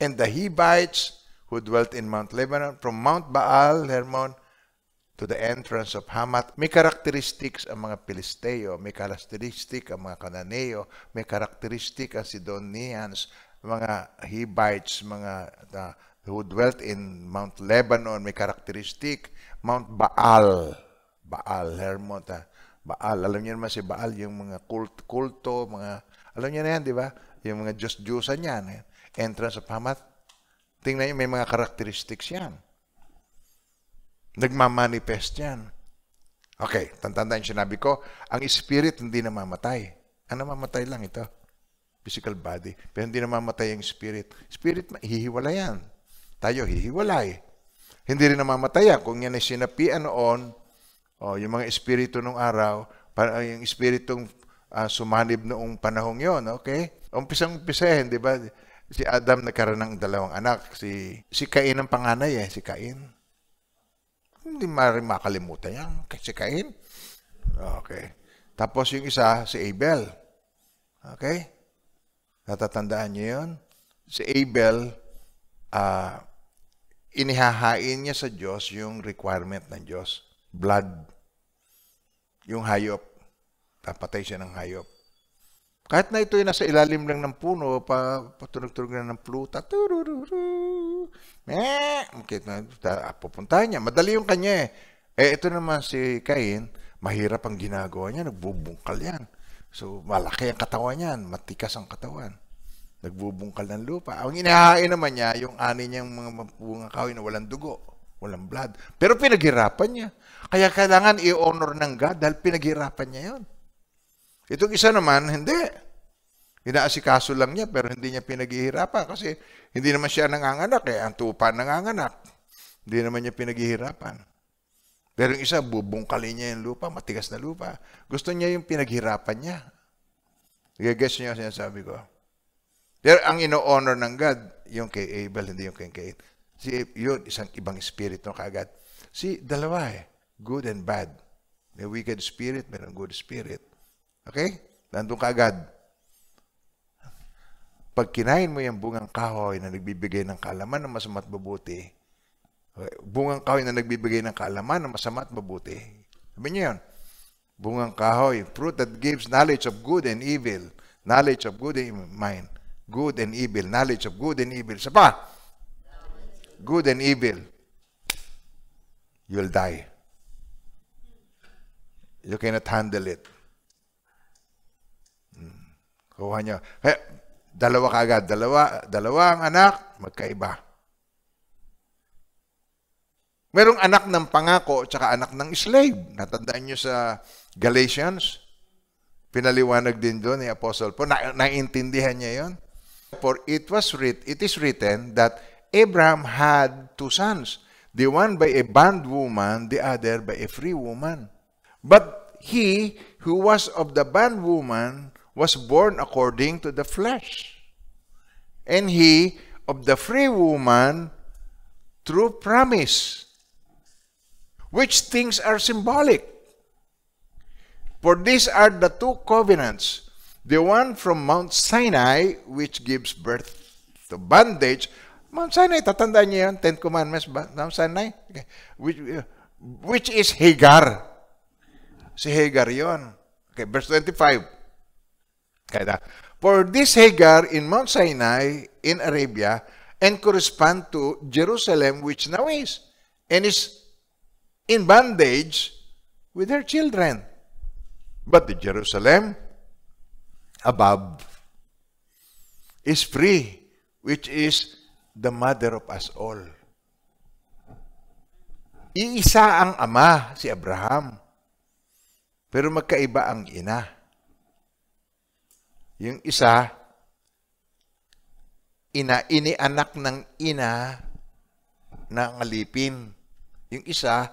and the Hebites who dwelt in Mount Lebanon, from Mount Baal, Hermon, to the entrance of Hamath. May characteristics ang mga Pilisteo, may characteristic ang mga Kananeo, may characteristic ang Sidonians, mga Hebites, mga uh, who dwelt in Mount Lebanon, may characteristic, Mount Baal. Baal, Hermon, ta. Ah, Baal. Alam niyo naman si Baal, yung mga kult, kulto, mga, alam niyo na yan, di ba? Yung mga Diyos-Diyosan yan. Eh. Entrance of Hamath. Tingnan niyo, may mga characteristics yan. Nagmamanifest yan. Okay, tantandaan sinabi ko, ang spirit hindi namamatay. Ang namamatay lang ito. Physical body. Pero hindi namamatay ang spirit. Spirit, hihiwala yan tayo hihiwalay. Hindi rin namamataya kung yan ay sinapian noon o yung mga espiritu ng araw, para yung espiritong uh, sumanib noong panahong yon, okay? Umpisang umpisahin, di ba? Si Adam nagkaroon ng dalawang anak. Si, si Cain ang panganay eh, si Cain. Hindi maaaring makalimutan yan, si Cain. Okay. Tapos yung isa, si Abel. Okay? Natatandaan niyo yun? Si Abel, uh, inihahain niya sa Diyos yung requirement ng Diyos. Blood. Yung hayop. Papatay siya ng hayop. Kahit na ito ay nasa ilalim lang ng puno, pa, patunog-tunog na ng pluta, turururu, eh, okay, pupuntahan niya. Madali yung kanya eh. Eh, ito naman si Cain, mahirap ang ginagawa niya, nagbubungkal yan. So, malaki ang katawan niyan, matikas ang katawan nagbubungkal ng lupa. Ang inahain naman niya, yung ani niyang mga bunga kahoy na walang dugo, walang blood. Pero pinaghirapan niya. Kaya kailangan i-honor ng God dahil pinaghirapan niya yon. Itong isa naman, hindi. Inaasikaso lang niya pero hindi niya pinaghihirapan kasi hindi naman siya nanganganak eh. Ang tupa nanganganak. Hindi naman niya pinaghihirapan. Pero yung isa, bubungkalin niya yung lupa, matigas na lupa. Gusto niya yung pinaghirapan niya. Nag-guess niyo ang sinasabi ko. Pero ang ino-honor ng God, yung kay Abel, hindi yung kay Cain. Si yun, isang ibang spirit no kagad. Si dalawa eh, good and bad. May wicked spirit, mayroong good spirit. Okay? Nandun kagad. Pag kinain mo yung bungang kahoy na nagbibigay ng kalaman ng masama at mabuti, okay? bungang kahoy na nagbibigay ng kalaman ng masama at mabuti, sabi niyo yun, bungang kahoy, fruit that gives knowledge of good and evil, knowledge of good and mind, Good and evil. Knowledge of good and evil. Sa pa? Good and evil. You'll die. You cannot handle it. Hmm. Kuha niya. Kaya, dalawa kaagad. Dalawa, dalawa ang anak, magkaiba. Merong anak ng pangako at saka anak ng slave. Natandaan niyo sa Galatians? Pinaliwanag din doon ni Apostle po. Na, naintindihan niya yon For it was writ it is written that Abraham had two sons, the one by a bondwoman, the other by a free woman. But he who was of the bondwoman was born according to the flesh. And he of the free woman through promise. Which things are symbolic. For these are the two covenants The one from Mount Sinai which gives birth to bondage. Mount Sinai, tatandaan niyo yun, Ten Commandments, Mount Sinai. Okay. Which, uh, which is Hagar. Si Hagar yon. Okay, verse 25. Kaya, For this Hagar in Mount Sinai in Arabia and correspond to Jerusalem which now is and is in bondage with her children. But the Jerusalem above is free, which is the mother of us all. Iisa ang ama, si Abraham. Pero magkaiba ang ina. Yung isa, ina, inianak ng ina na alipin. Yung isa,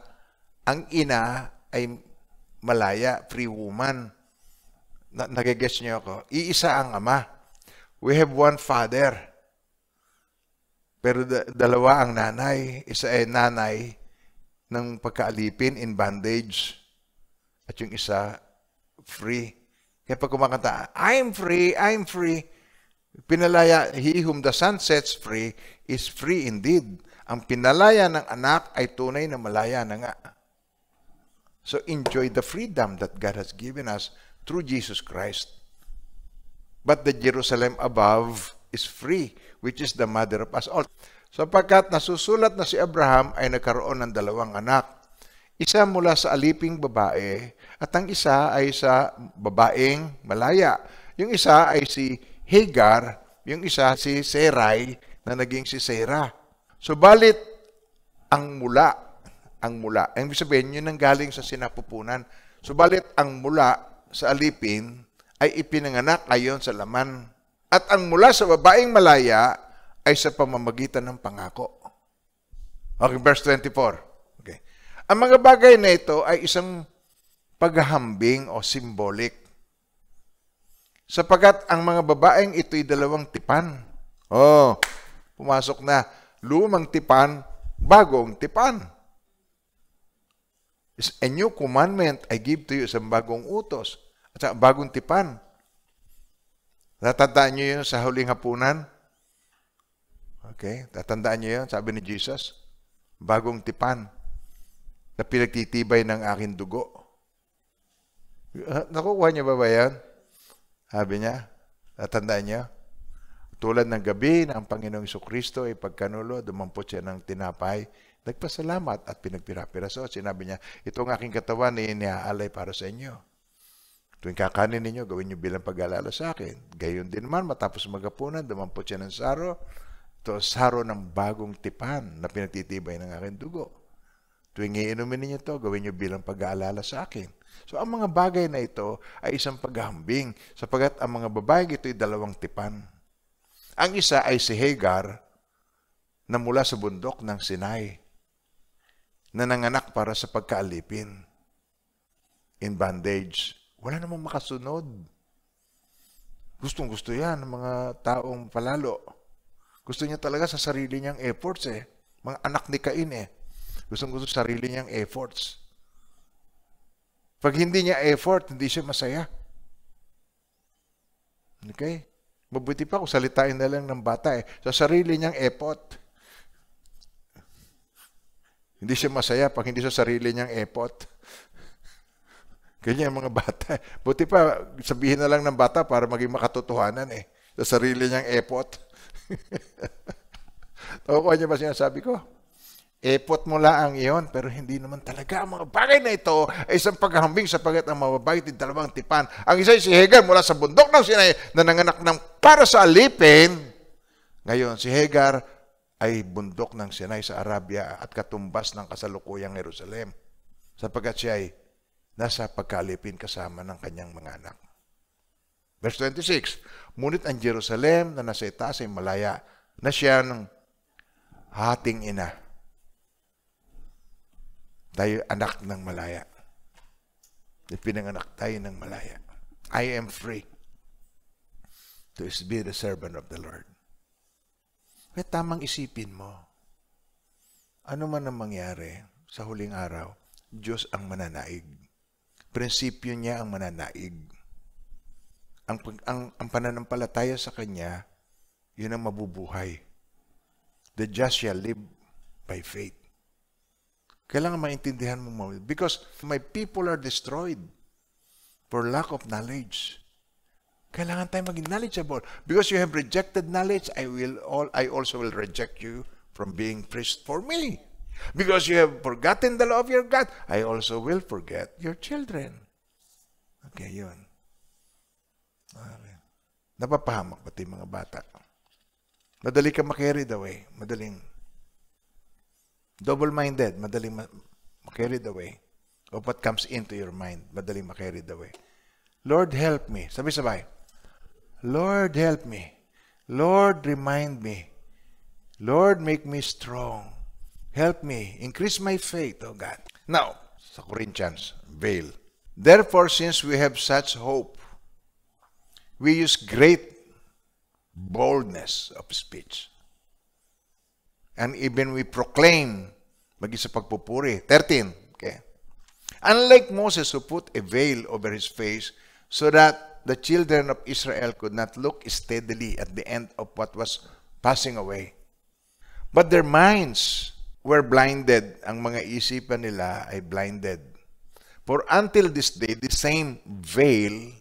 ang ina ay malaya, free woman. Na, nagigets niyo ako. Iisa ang ama. We have one father. Pero da, dalawa ang nanay. Isa ay nanay ng pagkaalipin in bandage. At yung isa, free. Kaya pag kumakanta, I'm free, I'm free. Pinalaya, he whom the sun sets free is free indeed. Ang pinalaya ng anak ay tunay na malaya na nga. So enjoy the freedom that God has given us through Jesus Christ. But the Jerusalem above is free, which is the mother of us all. Sapagkat nasusulat na si Abraham ay nagkaroon ng dalawang anak. Isa mula sa aliping babae at ang isa ay sa babaeng malaya. Yung isa ay si Hagar, yung isa si Sarai na naging si Sarah. Subalit, ang mula, ang mula, ang ibig sabihin, yun ang galing sa sinapupunan. Subalit, ang mula sa alipin ay ipinanganak ayon sa laman. At ang mula sa babaeng malaya ay sa pamamagitan ng pangako. Okay, verse 24. Okay. Ang mga bagay na ito ay isang paghahambing o symbolic. Sapagat ang mga babaeng ito ay dalawang tipan. Oh, pumasok na lumang tipan, bagong tipan. It's a new commandment I give to you, isang bagong utos at saka bagong tipan. Tatandaan niyo yun sa huling hapunan? Okay, tatandaan niyo yun, sabi ni Jesus, bagong tipan na pinagtitibay ng aking dugo. Ah, nakukuha niyo ba ba yan? Sabi niya, tatandaan niyo, tulad ng gabi na ang Panginoong Kristo ay pagkanulo, dumampot siya ng tinapay, nagpasalamat at pinagpira-piraso. Sinabi niya, ito ang aking katawan na inihaalay para sa inyo. Tuwing kakanin ninyo, gawin nyo bilang pag-alala sa akin. Gayon din man, matapos magapunan, po siya ng saro. Ito saro ng bagong tipan na pinagtitibay ng aking dugo. Tuwing iinumin ninyo to, gawin nyo bilang pag-aalala sa akin. So, ang mga bagay na ito ay isang paghambing sapagat ang mga babae ito ay dalawang tipan. Ang isa ay si Hagar na mula sa bundok ng Sinai na nanganak para sa pagkaalipin in bondage wala namang makasunod. Gustong-gusto yan ng mga taong palalo. Gusto niya talaga sa sarili niyang efforts eh. Mga anak ni Cain eh. Gustong-gusto sa sarili niyang efforts. Pag hindi niya effort, hindi siya masaya. Okay? Mabuti pa kung salitain na lang ng bata eh. Sa sarili niyang effort. Hindi siya masaya pag hindi sa sarili niyang effort. Ganyan mga bata. Buti pa, sabihin na lang ng bata para maging makatotohanan eh. Sa sarili niyang epot. Nakukuha niyo ba sinasabi ko? Epot mo lang iyon, pero hindi naman talaga. Ang mga bagay na ito ay isang paghambing sa pagat ang mababait ng dalawang tipan. Ang isa ay si Hegar mula sa bundok ng Sinay na nanganak ng para sa alipin. Ngayon, si Hegar ay bundok ng Sinay sa Arabia at katumbas ng kasalukuyang Jerusalem sapagkat siya ay nasa pagkalipin kasama ng kanyang mga anak. Verse 26, Ngunit ang Jerusalem na nasa itaas ay malaya na siya ng hating ina. Tayo anak ng malaya. Pinanganak tayo ng malaya. I am free to be the servant of the Lord. Kaya tamang isipin mo, ano man ang mangyari sa huling araw, Diyos ang mananaig prinsipyo niya ang mananaig. Ang, ang, ang pananampalataya sa kanya, yun ang mabubuhay. The just shall live by faith. Kailangan maintindihan mo mo. Because my people are destroyed for lack of knowledge. Kailangan tayo maging knowledgeable. Because you have rejected knowledge, I will all I also will reject you from being priest for me. Because you have forgotten the law of your God, I also will forget your children. Okay, yun. Amen. Napapahamak pati mga bata. Madali kang makarried away. Madaling double-minded. Madaling ma makarried away. Of what comes into your mind. Madaling makarried away. Lord, help me. Sabi-sabay. Lord, help me. Lord, remind me. Lord, make me strong. Help me, increase my faith, O God. Now, sa Corinthians, veil. Therefore, since we have such hope, we use great boldness of speech. And even we proclaim, bagi sa pagpupuri, 13, okay? Unlike Moses who put a veil over his face so that the children of Israel could not look steadily at the end of what was passing away. But their minds were blinded. Ang mga isipan nila ay blinded. For until this day, the same veil,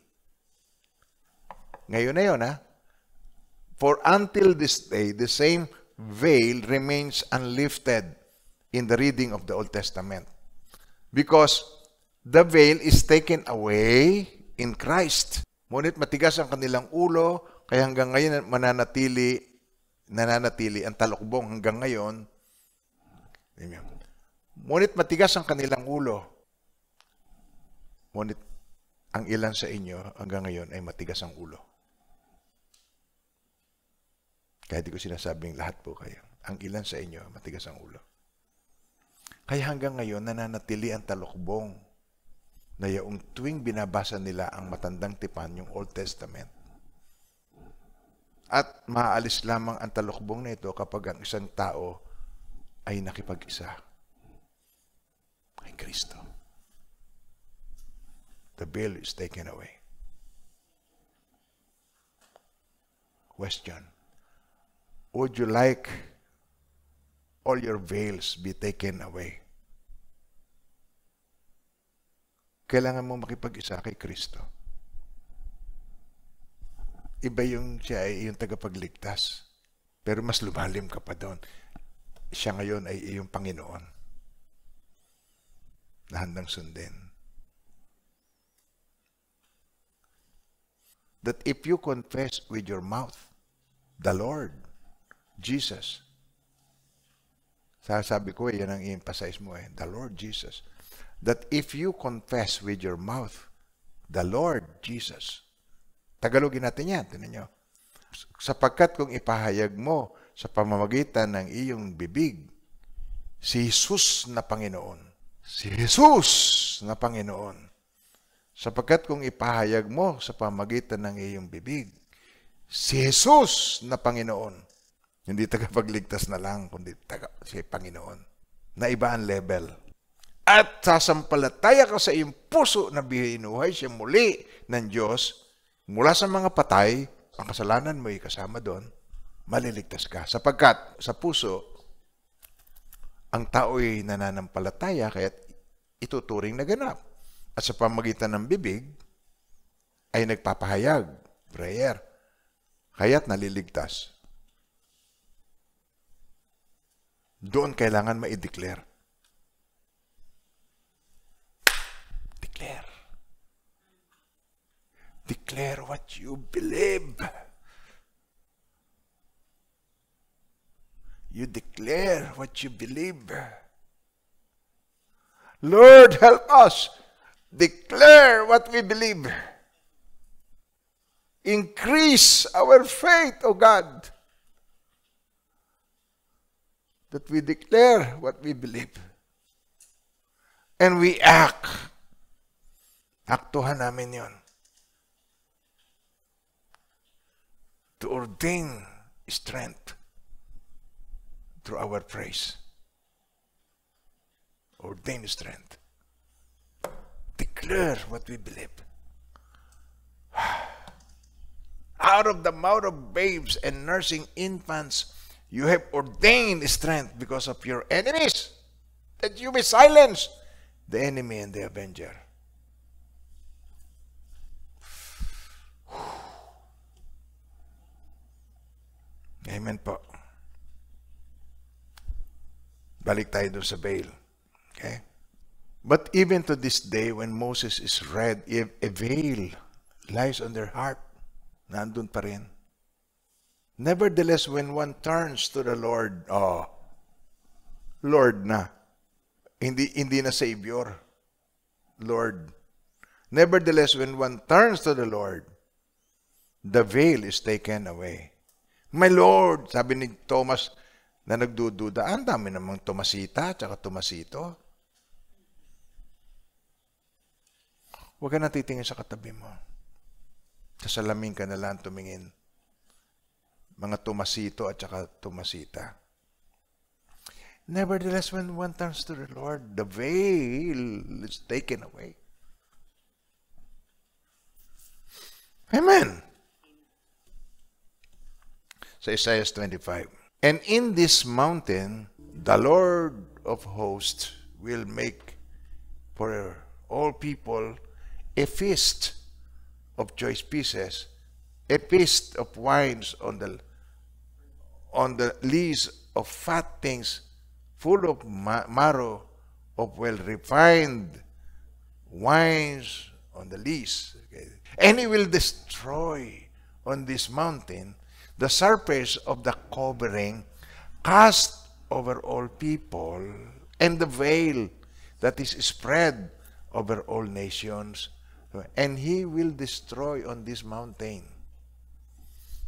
ngayon na yun ha, for until this day, the same veil remains unlifted in the reading of the Old Testament. Because the veil is taken away in Christ. Ngunit matigas ang kanilang ulo, kaya hanggang ngayon mananatili, nananatili ang talukbong hanggang ngayon Amen. Ngunit matigas ang kanilang ulo. Ngunit ang ilan sa inyo hanggang ngayon ay matigas ang ulo. Kahit di ko sinasabing lahat po kayo. Ang ilan sa inyo matigas ang ulo. Kaya hanggang ngayon nananatili ang talukbong na yaong tuwing binabasa nila ang matandang tipan, yung Old Testament. At maaalis lamang ang talukbong na ito kapag ang isang tao ay nakipag-isa kay Kristo. The veil is taken away. Question. Would you like all your veils be taken away? Kailangan mo makipag-isa kay Kristo iba yung siya ay yung tagapagligtas. Pero mas lumalim ka pa doon siya ngayon ay iyong Panginoon na handang sundin. That if you confess with your mouth the Lord, Jesus, sabi ko, eh, yan ang i-emphasize mo eh, the Lord Jesus, that if you confess with your mouth the Lord Jesus, Tagalogin natin yan, tinan nyo. Sapagkat kung ipahayag mo sa pamamagitan ng iyong bibig si Jesus na Panginoon. Si Jesus na Panginoon. Sapagkat kung ipahayag mo sa pamagitan ng iyong bibig, si Jesus na Panginoon, hindi tagapagligtas na lang, kundi taga, si Panginoon, na iba ang level. At sasampalataya ka sa iyong puso na binuhay siya muli ng Diyos mula sa mga patay, ang kasalanan mo ay kasama doon, maliligtas ka. Sapagkat sa puso, ang tao ay nananampalataya kaya ituturing na ganap. At sa pamagitan ng bibig, ay nagpapahayag, prayer, kaya't naliligtas. Doon kailangan ma-declare. Declare. Declare what you believe. You declare what you believe. Lord, help us declare what we believe. Increase our faith, O God, that we declare what we believe. And we act. Aktuhan namin yon. To ordain strength through our praise. Ordain strength. Declare what we believe. Out of the mouth of babes and nursing infants, you have ordained strength because of your enemies, that you may silence the enemy and the avenger. Amen po. Balik tayo dun sa bail. Okay? But even to this day, when Moses is read, if a veil lies on their heart, nandun pa rin. Nevertheless, when one turns to the Lord, oh, Lord na. Hindi, hindi na Savior. Lord. Nevertheless, when one turns to the Lord, the veil is taken away. My Lord, sabi ni Thomas, na nagdududa. Ang dami namang tumasita at tumasito. Huwag ka titingin sa katabi mo. Sa salamin ka na lang tumingin. Mga tumasito at saka tumasita. Nevertheless, when one turns to the Lord, the veil is taken away. Amen. Sa Isaiah 25. And in this mountain, the Lord of hosts will make for all people a feast of choice pieces, a feast of wines on the on the lees of fat things, full of marrow, of well-refined wines on the lees. Okay. And he will destroy on this mountain the surface of the covering cast over all people, and the veil that is spread over all nations. And he will destroy on this mountain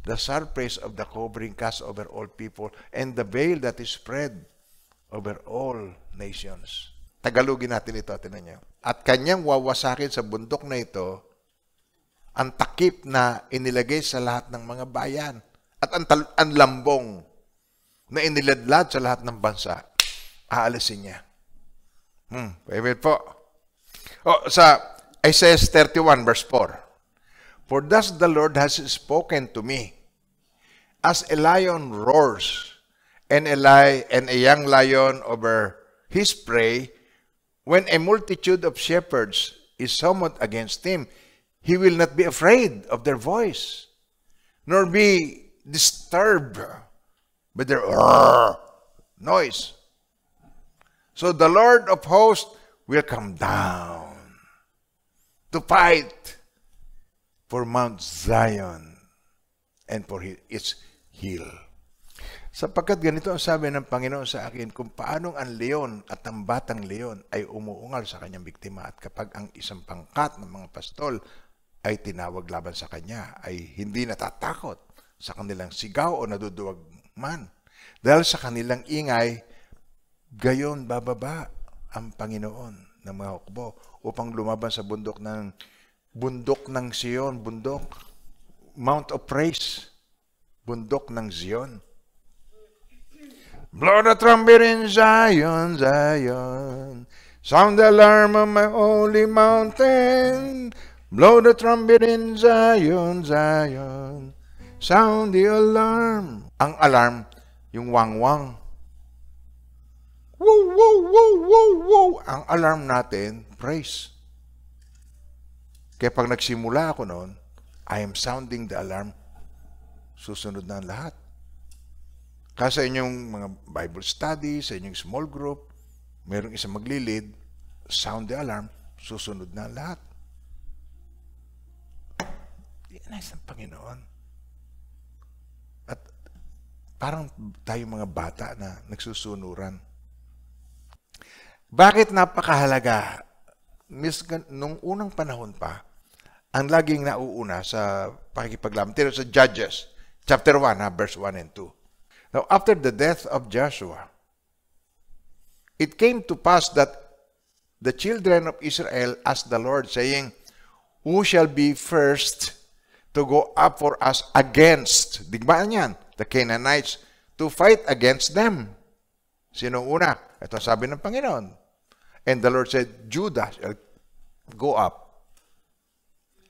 the surface of the covering cast over all people, and the veil that is spread over all nations. Tagalogin natin ito, tinan niyo. At kanyang wawasakin sa bundok na ito ang takip na inilagay sa lahat ng mga bayan at ang, ang lambong na iniladlad sa lahat ng bansa, aalisin niya. Hmm, Bible po. Oh, sa Isaiah 31 verse 4. For thus the Lord has spoken to me, as a lion roars, and a, lion, and a young lion over his prey, when a multitude of shepherds is summoned against him, He will not be afraid of their voice, nor be disturbed by their noise. So the Lord of hosts will come down to fight for Mount Zion and for its hill. Sapagkat ganito ang sabi ng Panginoon sa akin, kung paanong ang leon at ang batang leon ay umuungal sa kanyang biktima at kapag ang isang pangkat ng mga pastol ay tinawag laban sa kanya ay hindi natatakot sa kanilang sigaw o naduduwag man. Dahil sa kanilang ingay, gayon bababa ang Panginoon ng mga hukbo upang lumaban sa bundok ng bundok ng Sion, bundok, Mount of Praise, bundok ng Zion. Blow the trumpet in Zion, Zion. Sound the alarm on my holy mountain. Blow the trumpet in Zion, Zion. Sound the alarm. Ang alarm, yung wangwang. -wang. Woo, woo, woo, woo, woo. Ang alarm natin, praise. Kaya pag nagsimula ako noon, I am sounding the alarm. Susunod na ang lahat. Kasi inyong mga Bible study, sa inyong small group, mayroong isang magli-lead, sound the alarm, susunod na ang lahat nais ng Panginoon. At parang tayo mga bata na nagsusunuran. Bakit napakahalaga? Mis, nung unang panahon pa, ang laging nauuna sa pakikipaglaban, pero sa Judges, chapter 1, ha, verse 1 and 2. Now, after the death of Joshua, it came to pass that the children of Israel asked the Lord, saying, Who shall be first to go up for us against, digmaan yan, the Canaanites, to fight against them. Sino una? Ito sabi ng Panginoon. And the Lord said, Judah go up.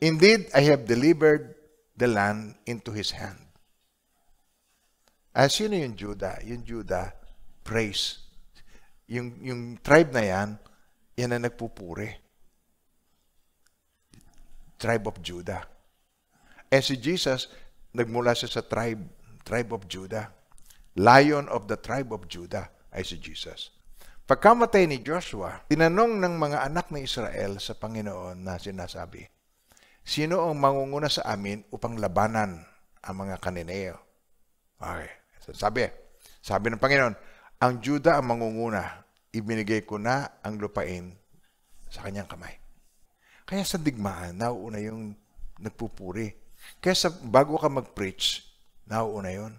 Indeed, I have delivered the land into his hand. As ah, sino yung Judah? Yung Judah, praise. Yung, yung tribe na yan, yan ang nagpupuri. Tribe of Judah. And eh, si Jesus, nagmula siya sa tribe, tribe of Judah. Lion of the tribe of Judah ay si Jesus. Pagkamatay ni Joshua, tinanong ng mga anak ng Israel sa Panginoon na sinasabi, Sino ang mangunguna sa amin upang labanan ang mga kanineo? Okay. So sabi, sabi ng Panginoon, ang Juda ang mangunguna. Ibinigay ko na ang lupain sa kanyang kamay. Kaya sa digmaan, nauuna yung nagpupuri Kesa bago ka mag-preach, nauuna yon.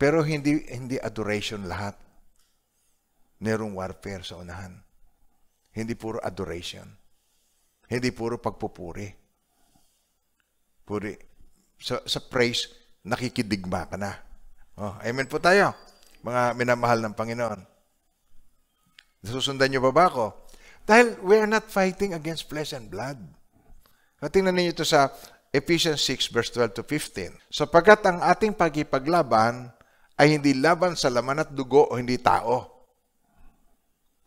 Pero hindi, hindi adoration lahat. Merong warfare sa unahan. Hindi puro adoration. Hindi puro pagpupuri. Puri. Sa, sa praise, nakikidigma ka na. Oh, amen po tayo, mga minamahal ng Panginoon. Susundan niyo ba ba ako? Dahil we are not fighting against flesh and blood. At Tingnan ninyo ito sa Ephesians 6 verse 12 to 15. Sapagkat ang ating pagipaglaban ay hindi laban sa laman at dugo o hindi tao,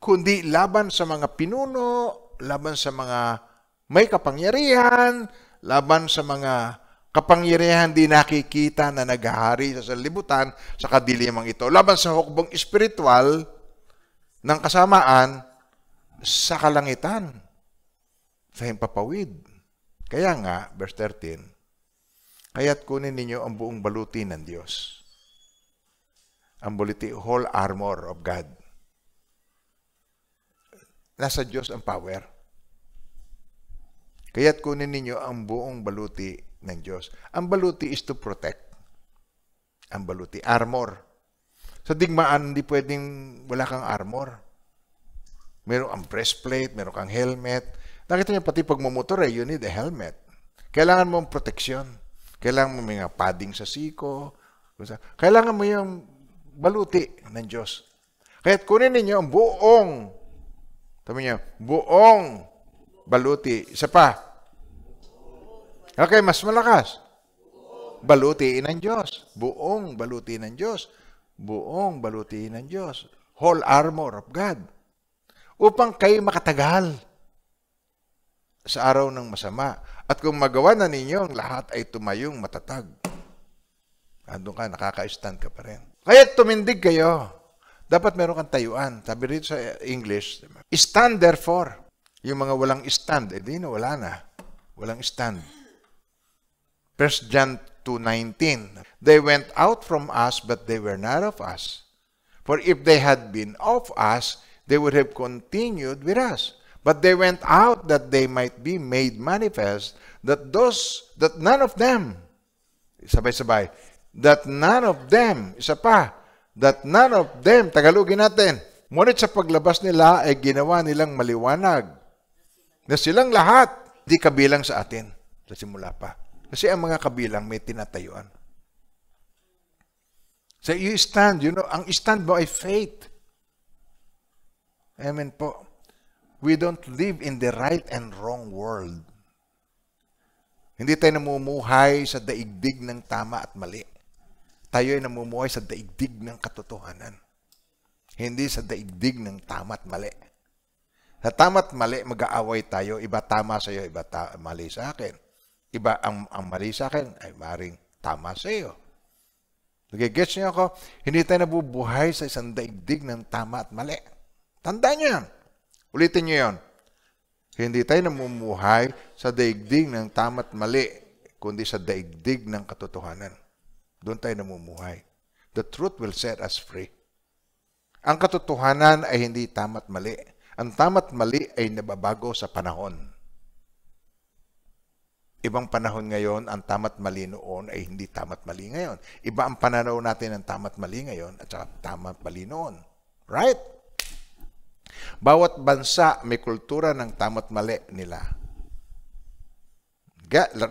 kundi laban sa mga pinuno, laban sa mga may kapangyarihan, laban sa mga kapangyarihan di nakikita na naghahari sa libutan sa kadilimang ito. Laban sa hukbong espiritual ng kasamaan sa kalangitan. Sa himpapawid. Kaya nga, verse 13, Kaya't kunin ninyo ang buong baluti ng Diyos. Ang buliti, whole armor of God. Nasa Diyos ang power. Kaya't kunin ninyo ang buong baluti ng Diyos. Ang baluti is to protect. Ang baluti, armor. Sa digmaan, hindi pwedeng wala kang armor. Meron ang breastplate, meron kang helmet, Nakita niyo pati pag mumotor eh, you need a helmet. Kailangan mo ng proteksyon. Kailangan mo may mga padding sa siko. Kailangan mo yung baluti ng Diyos. Kaya't kunin ninyo ang buong, tama niyo, buong baluti. Isa pa. Okay, mas malakas. Balutiin ng Diyos. Buong balutiin ng Diyos. Buong balutiin ng Diyos. Whole armor of God. Upang kayo makatagal sa araw ng masama. At kung magawa na ninyo, ang lahat ay tumayong matatag. Andun ka, nakaka-stand ka pa rin. Kaya tumindig kayo. Dapat meron kang tayuan. Sabi rito sa English, stand therefore. Yung mga walang stand, eh di na, wala na. Walang stand. 1 John 2.19 They went out from us, but they were not of us. For if they had been of us, they would have continued with us. But they went out that they might be made manifest that those, that none of them, sabay-sabay, that none of them, isa pa, that none of them, Tagalogin natin, ngunit sa paglabas nila ay ginawa nilang maliwanag na silang lahat di kabilang sa atin sa simula pa. Kasi ang mga kabilang may tinatayuan. So you stand, you know, ang stand mo ay faith. Amen po. We don't live in the right and wrong world. Hindi tayo namumuhay sa daigdig ng tama at mali. Tayo ay namumuhay sa daigdig ng katotohanan. Hindi sa daigdig ng tama at mali. Sa tama at mali, mag-aaway tayo. Iba tama sa iyo, iba ta- mali sa akin. Iba ang, ang mali sa akin ay maring tama sa iyo. gets niyo ako? Hindi tayo nabubuhay sa isang daigdig ng tama at mali. Tandaan niyo yan. Ulitin nyo yon. Hindi tayo namumuhay sa daigdig ng tama't mali, kundi sa daigdig ng katotohanan. Doon tayo namumuhay. The truth will set us free. Ang katotohanan ay hindi tama't mali. Ang tama't mali ay nababago sa panahon. Ibang panahon ngayon, ang tama't mali noon ay hindi tama't mali ngayon. Iba ang pananaw natin ng tama't mali ngayon at saka tama't mali noon. Right? Bawat bansa may kultura ng tama't mali nila.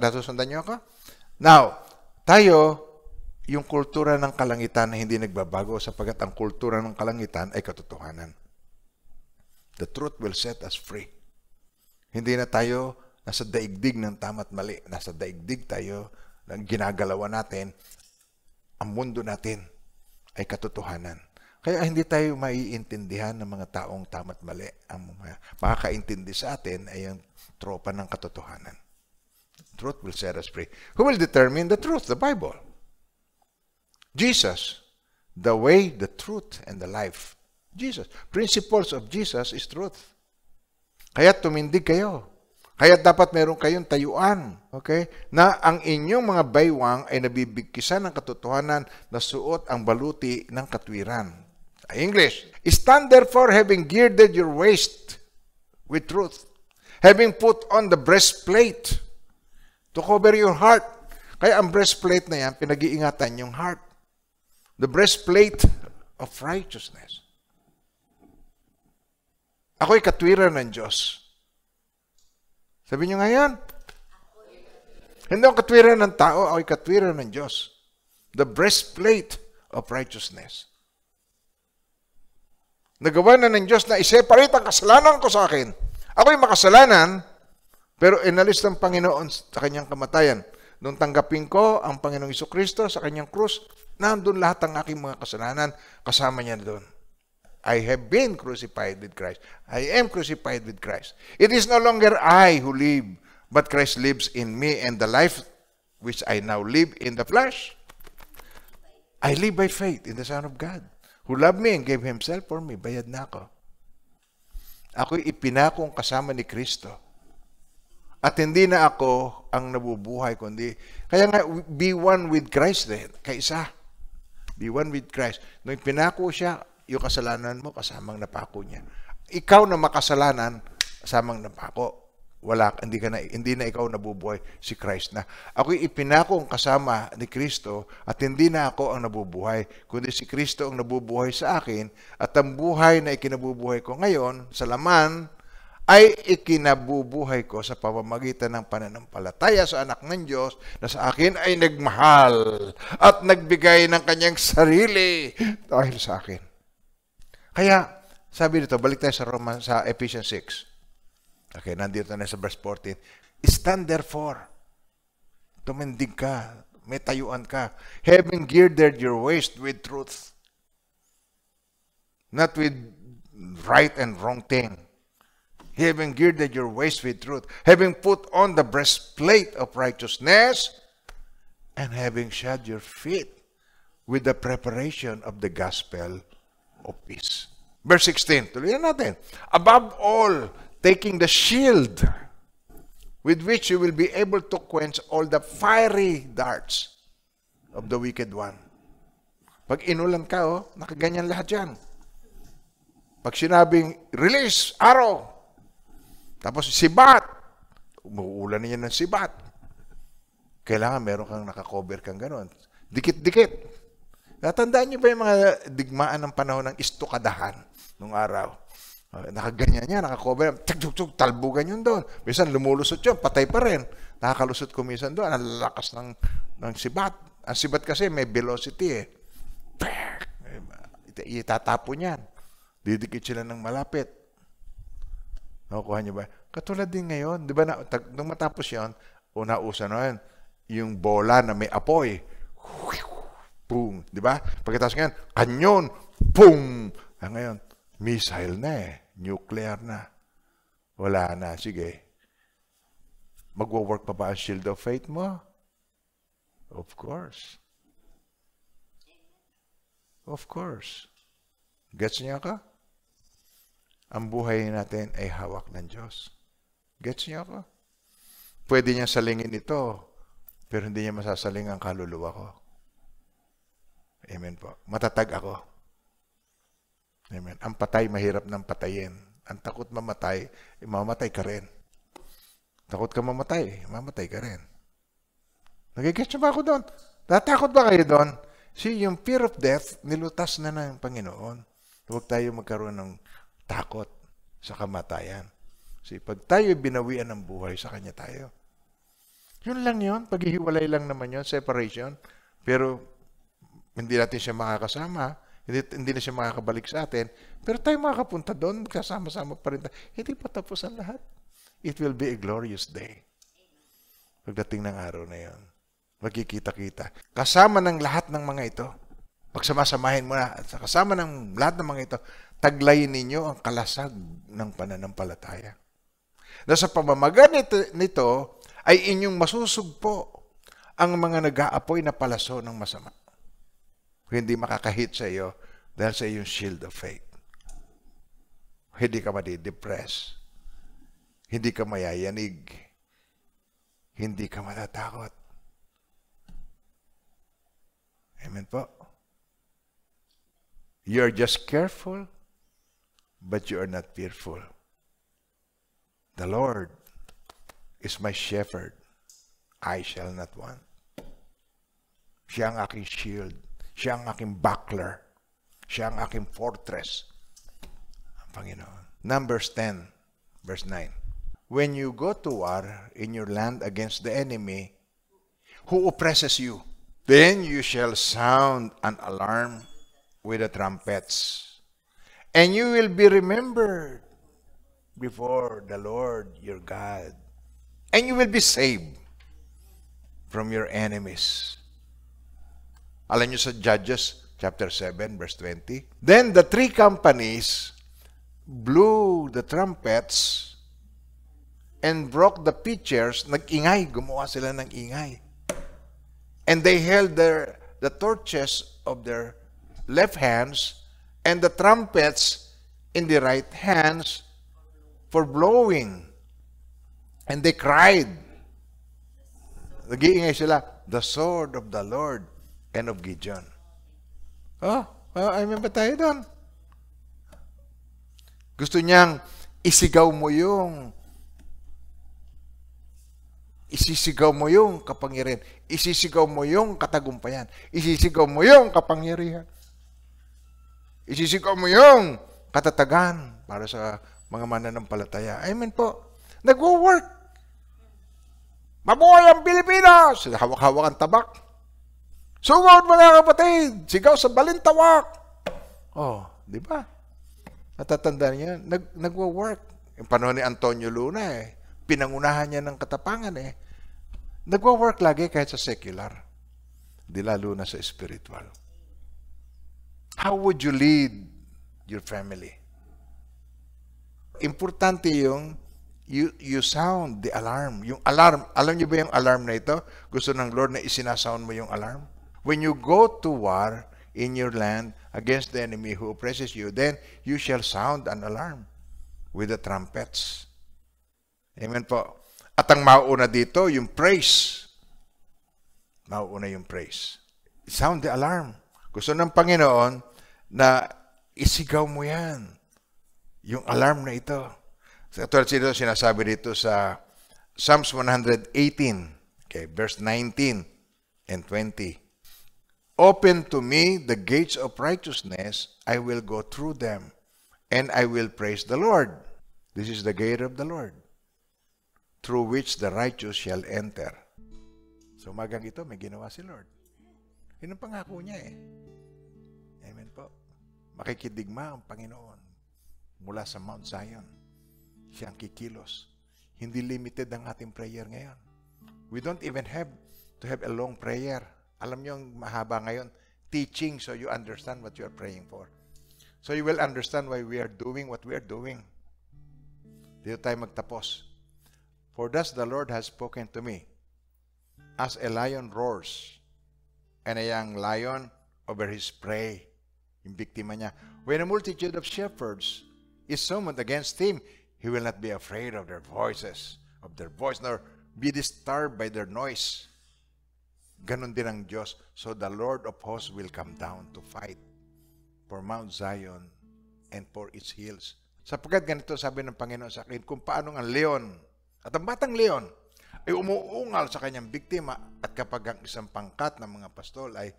Natusundan niyo ako? Now, tayo, yung kultura ng kalangitan na hindi nagbabago sapagat ang kultura ng kalangitan ay katotohanan. The truth will set us free. Hindi na tayo nasa daigdig ng tama't mali. Nasa daigdig tayo ng ginagalawan natin. Ang mundo natin ay katotohanan. Kaya hindi tayo maiintindihan ng mga taong tama't mali. Ang makakaintindi sa atin ay ang tropa ng katotohanan. Truth will set us free. Who will determine the truth? The Bible. Jesus, the way, the truth, and the life. Jesus. Principles of Jesus is truth. Kaya tumindig kayo. Kaya dapat meron kayong tayuan, okay? Na ang inyong mga baywang ay nabibigkisan ng katotohanan na suot ang baluti ng katwiran. English. Stand therefore, having girded your waist with truth, having put on the breastplate to cover your heart. Kaya ang breastplate na yan, pinag-iingatan yung heart. The breastplate of righteousness. Ako'y katwiran ng Diyos. Sabi niyo ngayon, Hindi ako katwiran ng tao, ako'y katwiran ng Diyos. The breastplate of righteousness. Nagawa na ng Diyos na iseparate ang kasalanan ko sa akin. Ako'y makasalanan, pero inalis ng Panginoon sa kanyang kamatayan. Nung tanggapin ko ang Panginoong Iso Kristo sa kanyang krus, nandun lahat ng aking mga kasalanan, kasama niya doon. I have been crucified with Christ. I am crucified with Christ. It is no longer I who live, but Christ lives in me, and the life which I now live in the flesh, I live by faith in the Son of God who loved me and gave himself for me. Bayad na ako. Ako'y ipinakong kasama ni Kristo. At hindi na ako ang nabubuhay, kundi, kaya nga, be one with Christ then, kaisa. Be one with Christ. Nung pinako siya, yung kasalanan mo, kasamang napako niya. Ikaw na makasalanan, kasamang napako wala, hindi, ka na, hindi na ikaw nabubuhay, si Christ na. Ako'y ang kasama ni Kristo at hindi na ako ang nabubuhay, kundi si Kristo ang nabubuhay sa akin at ang buhay na ikinabubuhay ko ngayon sa laman ay ikinabubuhay ko sa pamamagitan ng pananampalataya sa anak ng Diyos na sa akin ay nagmahal at nagbigay ng kanyang sarili dahil sa akin. Kaya, sabi nito, balik tayo sa, Roman, sa Ephesians 6 Okay, nandito na sa verse 14. Stand therefore. Tumindig ka. May tayuan ka. Having girded your waist with truth. Not with right and wrong thing. Having girded your waist with truth. Having put on the breastplate of righteousness. And having shod your feet with the preparation of the gospel of peace. Verse 16, tuloy natin. Above all, taking the shield with which you will be able to quench all the fiery darts of the wicked one. Pag inulan ka, oh, nakaganyan lahat yan. Pag sinabing, release, arrow, tapos sibat, umuulan niya ng sibat. Kailangan meron kang nakakover kang gano'n. Dikit-dikit. Natandaan niyo ba yung mga digmaan ng panahon ng istukadahan nung araw? Uh, nakaganyan niya, nakakover, tuk-tuk-tuk, talbugan yun doon. Minsan lumulusot yun, patay pa rin. Nakakalusot ko minsan doon, ang lakas ng, ng sibat. Ang sibat kasi may velocity eh. Itatapon yan. Didikit sila ng malapit. Nakukuha niyo ba? Katulad din ngayon, di ba, na, tag, nung matapos yon una-usa na yun, yung bola na may apoy. Boom. Di ba? Pagkatapos ngayon, kanyon. Boom. Ah, ngayon, missile na eh nuclear na. Wala na, sige. Magwo-work pa ba ang shield of faith mo? Of course. Of course. Gets niya ka? Ang buhay natin ay hawak ng Diyos. Gets niya ka? Pwede niya salingin ito, pero hindi niya masasaling ang kaluluwa ko. Amen po. Matatag ako. Amen. Ang patay, mahirap ng patayin. Ang takot mamatay, eh, mamatay ka rin. Takot ka mamatay, eh, mamatay ka rin. Nagigets ba ako doon? Natakot ba kayo doon? See, yung fear of death, nilutas na ng Panginoon. Huwag tayo magkaroon ng takot sa kamatayan. Kasi pag tayo binawian ng buhay, sa Kanya tayo. Yun lang yun. Paghihiwalay lang naman yun, separation. Pero hindi natin siya makakasama hindi, hindi na siya makakabalik sa atin. Pero tayo makakapunta doon, kasama sama pa rin tayo. Hindi pa tapos ang lahat. It will be a glorious day. Pagdating ng araw na yon, magkikita-kita. Kasama ng lahat ng mga ito, pagsamasamahin mo na, at kasama ng lahat ng mga ito, taglayin ninyo ang kalasag ng pananampalataya. Na sa pamamaga nito, nito ay inyong masusugpo ang mga nag-aapoy na palaso ng masama kung hindi makakahit sa iyo dahil sa iyong shield of faith. Hindi ka madidepress. Hindi ka mayayanig. Hindi ka matatakot. Amen po. You are just careful, but you are not fearful. The Lord is my shepherd. I shall not want. Siya ang aking shield Siya ang aking buckler. Siya ang aking fortress. Ang Panginoon. Numbers 10, verse 9. When you go to war in your land against the enemy, who oppresses you, then you shall sound an alarm with the trumpets, and you will be remembered before the Lord your God, and you will be saved from your enemies. Alam nyo sa Judges chapter 7 verse 20. Then the three companies blew the trumpets and broke the pitchers. Nag-ingay. Gumawa sila ng ingay. And they held their, the torches of their left hands and the trumpets in the right hands for blowing. And they cried. Nag-iingay sila, The sword of the Lord and of Gideon. Oh, I remember tayo doon. Gusto niyang isigaw mo yung isisigaw mo yung kapangyarihan. Isisigaw mo yung katagumpayan. Isisigaw mo yung kapangyarihan. Isisigaw mo yung katatagan para sa mga mananampalataya. Amen po. Nagwo-work. Mabuhay ang Pilipinas! Hawak-hawak ang tabak. Sumod mga kapatid! Sigaw sa balintawak! Oh, di ba? Natatanda niya, nag, nagwa-work. Yung panahon ni Antonio Luna eh. Pinangunahan niya ng katapangan eh. Nagwa-work lagi kahit sa secular. Di lalo na sa spiritual. How would you lead your family? Importante yung you, you sound the alarm. Yung alarm, alam niyo ba yung alarm na ito? Gusto ng Lord na isinasound mo yung alarm? When you go to war in your land against the enemy who oppresses you, then you shall sound an alarm with the trumpets. Amen po. At ang mauuna dito, yung praise. Mauuna yung praise. Sound the alarm. Gusto ng Panginoon na isigaw mo yan. Yung alarm na ito. Katulad so, sila sinasabi dito sa Psalms 118, okay, verse 19 and 20. Open to me the gates of righteousness, I will go through them, and I will praise the Lord. This is the gate of the Lord, through which the righteous shall enter. So umagang ito, may ginawa si Lord. Yun ang pangako niya eh. Amen po. Makikidigma ang Panginoon mula sa Mount Zion. Siya ang kikilos. Hindi limited ang ating prayer ngayon. We don't even have to have a long prayer. Alam nyo, mahaba ngayon. Teaching so you understand what you are praying for. So you will understand why we are doing what we are doing. Dito tayo magtapos. For thus the Lord has spoken to me, as a lion roars, and a young lion over his prey. Yung biktima niya. When a multitude of shepherds is summoned against him, he will not be afraid of their voices, of their voice, nor be disturbed by their noise. Ganon din ang Diyos. So the Lord of hosts will come down to fight for Mount Zion and for its hills. Sapagkat ganito sabi ng Panginoon sa akin, kung paano ang leon at ang batang leon ay umuungal sa kanyang biktima at kapag ang isang pangkat ng mga pastol ay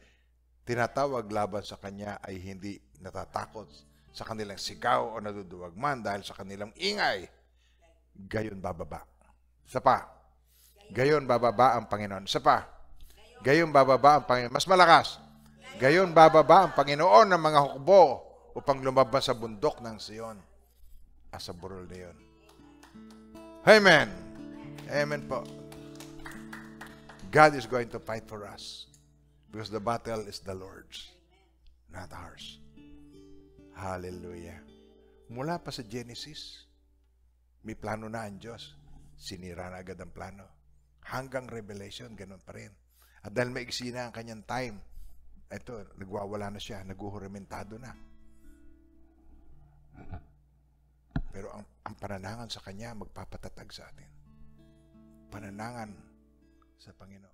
tinatawag laban sa kanya ay hindi natatakot sa kanilang sigaw o naduduwag man dahil sa kanilang ingay. Gayon bababa. Sa pa. Gayon bababa ang Panginoon. Sa pa. Gayon bababa ang Panginoon. Mas malakas. Gayon bababa ang Panginoon ng mga hukbo upang lumabas sa bundok ng Siyon. Asa ah, burol na yun. Amen. Amen po. God is going to fight for us because the battle is the Lord's, not ours. Hallelujah. Mula pa sa Genesis, may plano na ang Diyos. Sinira na agad ang plano. Hanggang Revelation, ganun pa rin. At dahil maiksi na ang kanyang time, ito, nagwawala na siya, naguhurimentado na. Pero ang, ang pananangan sa Kanya magpapatatag sa atin. Pananangan sa Panginoon.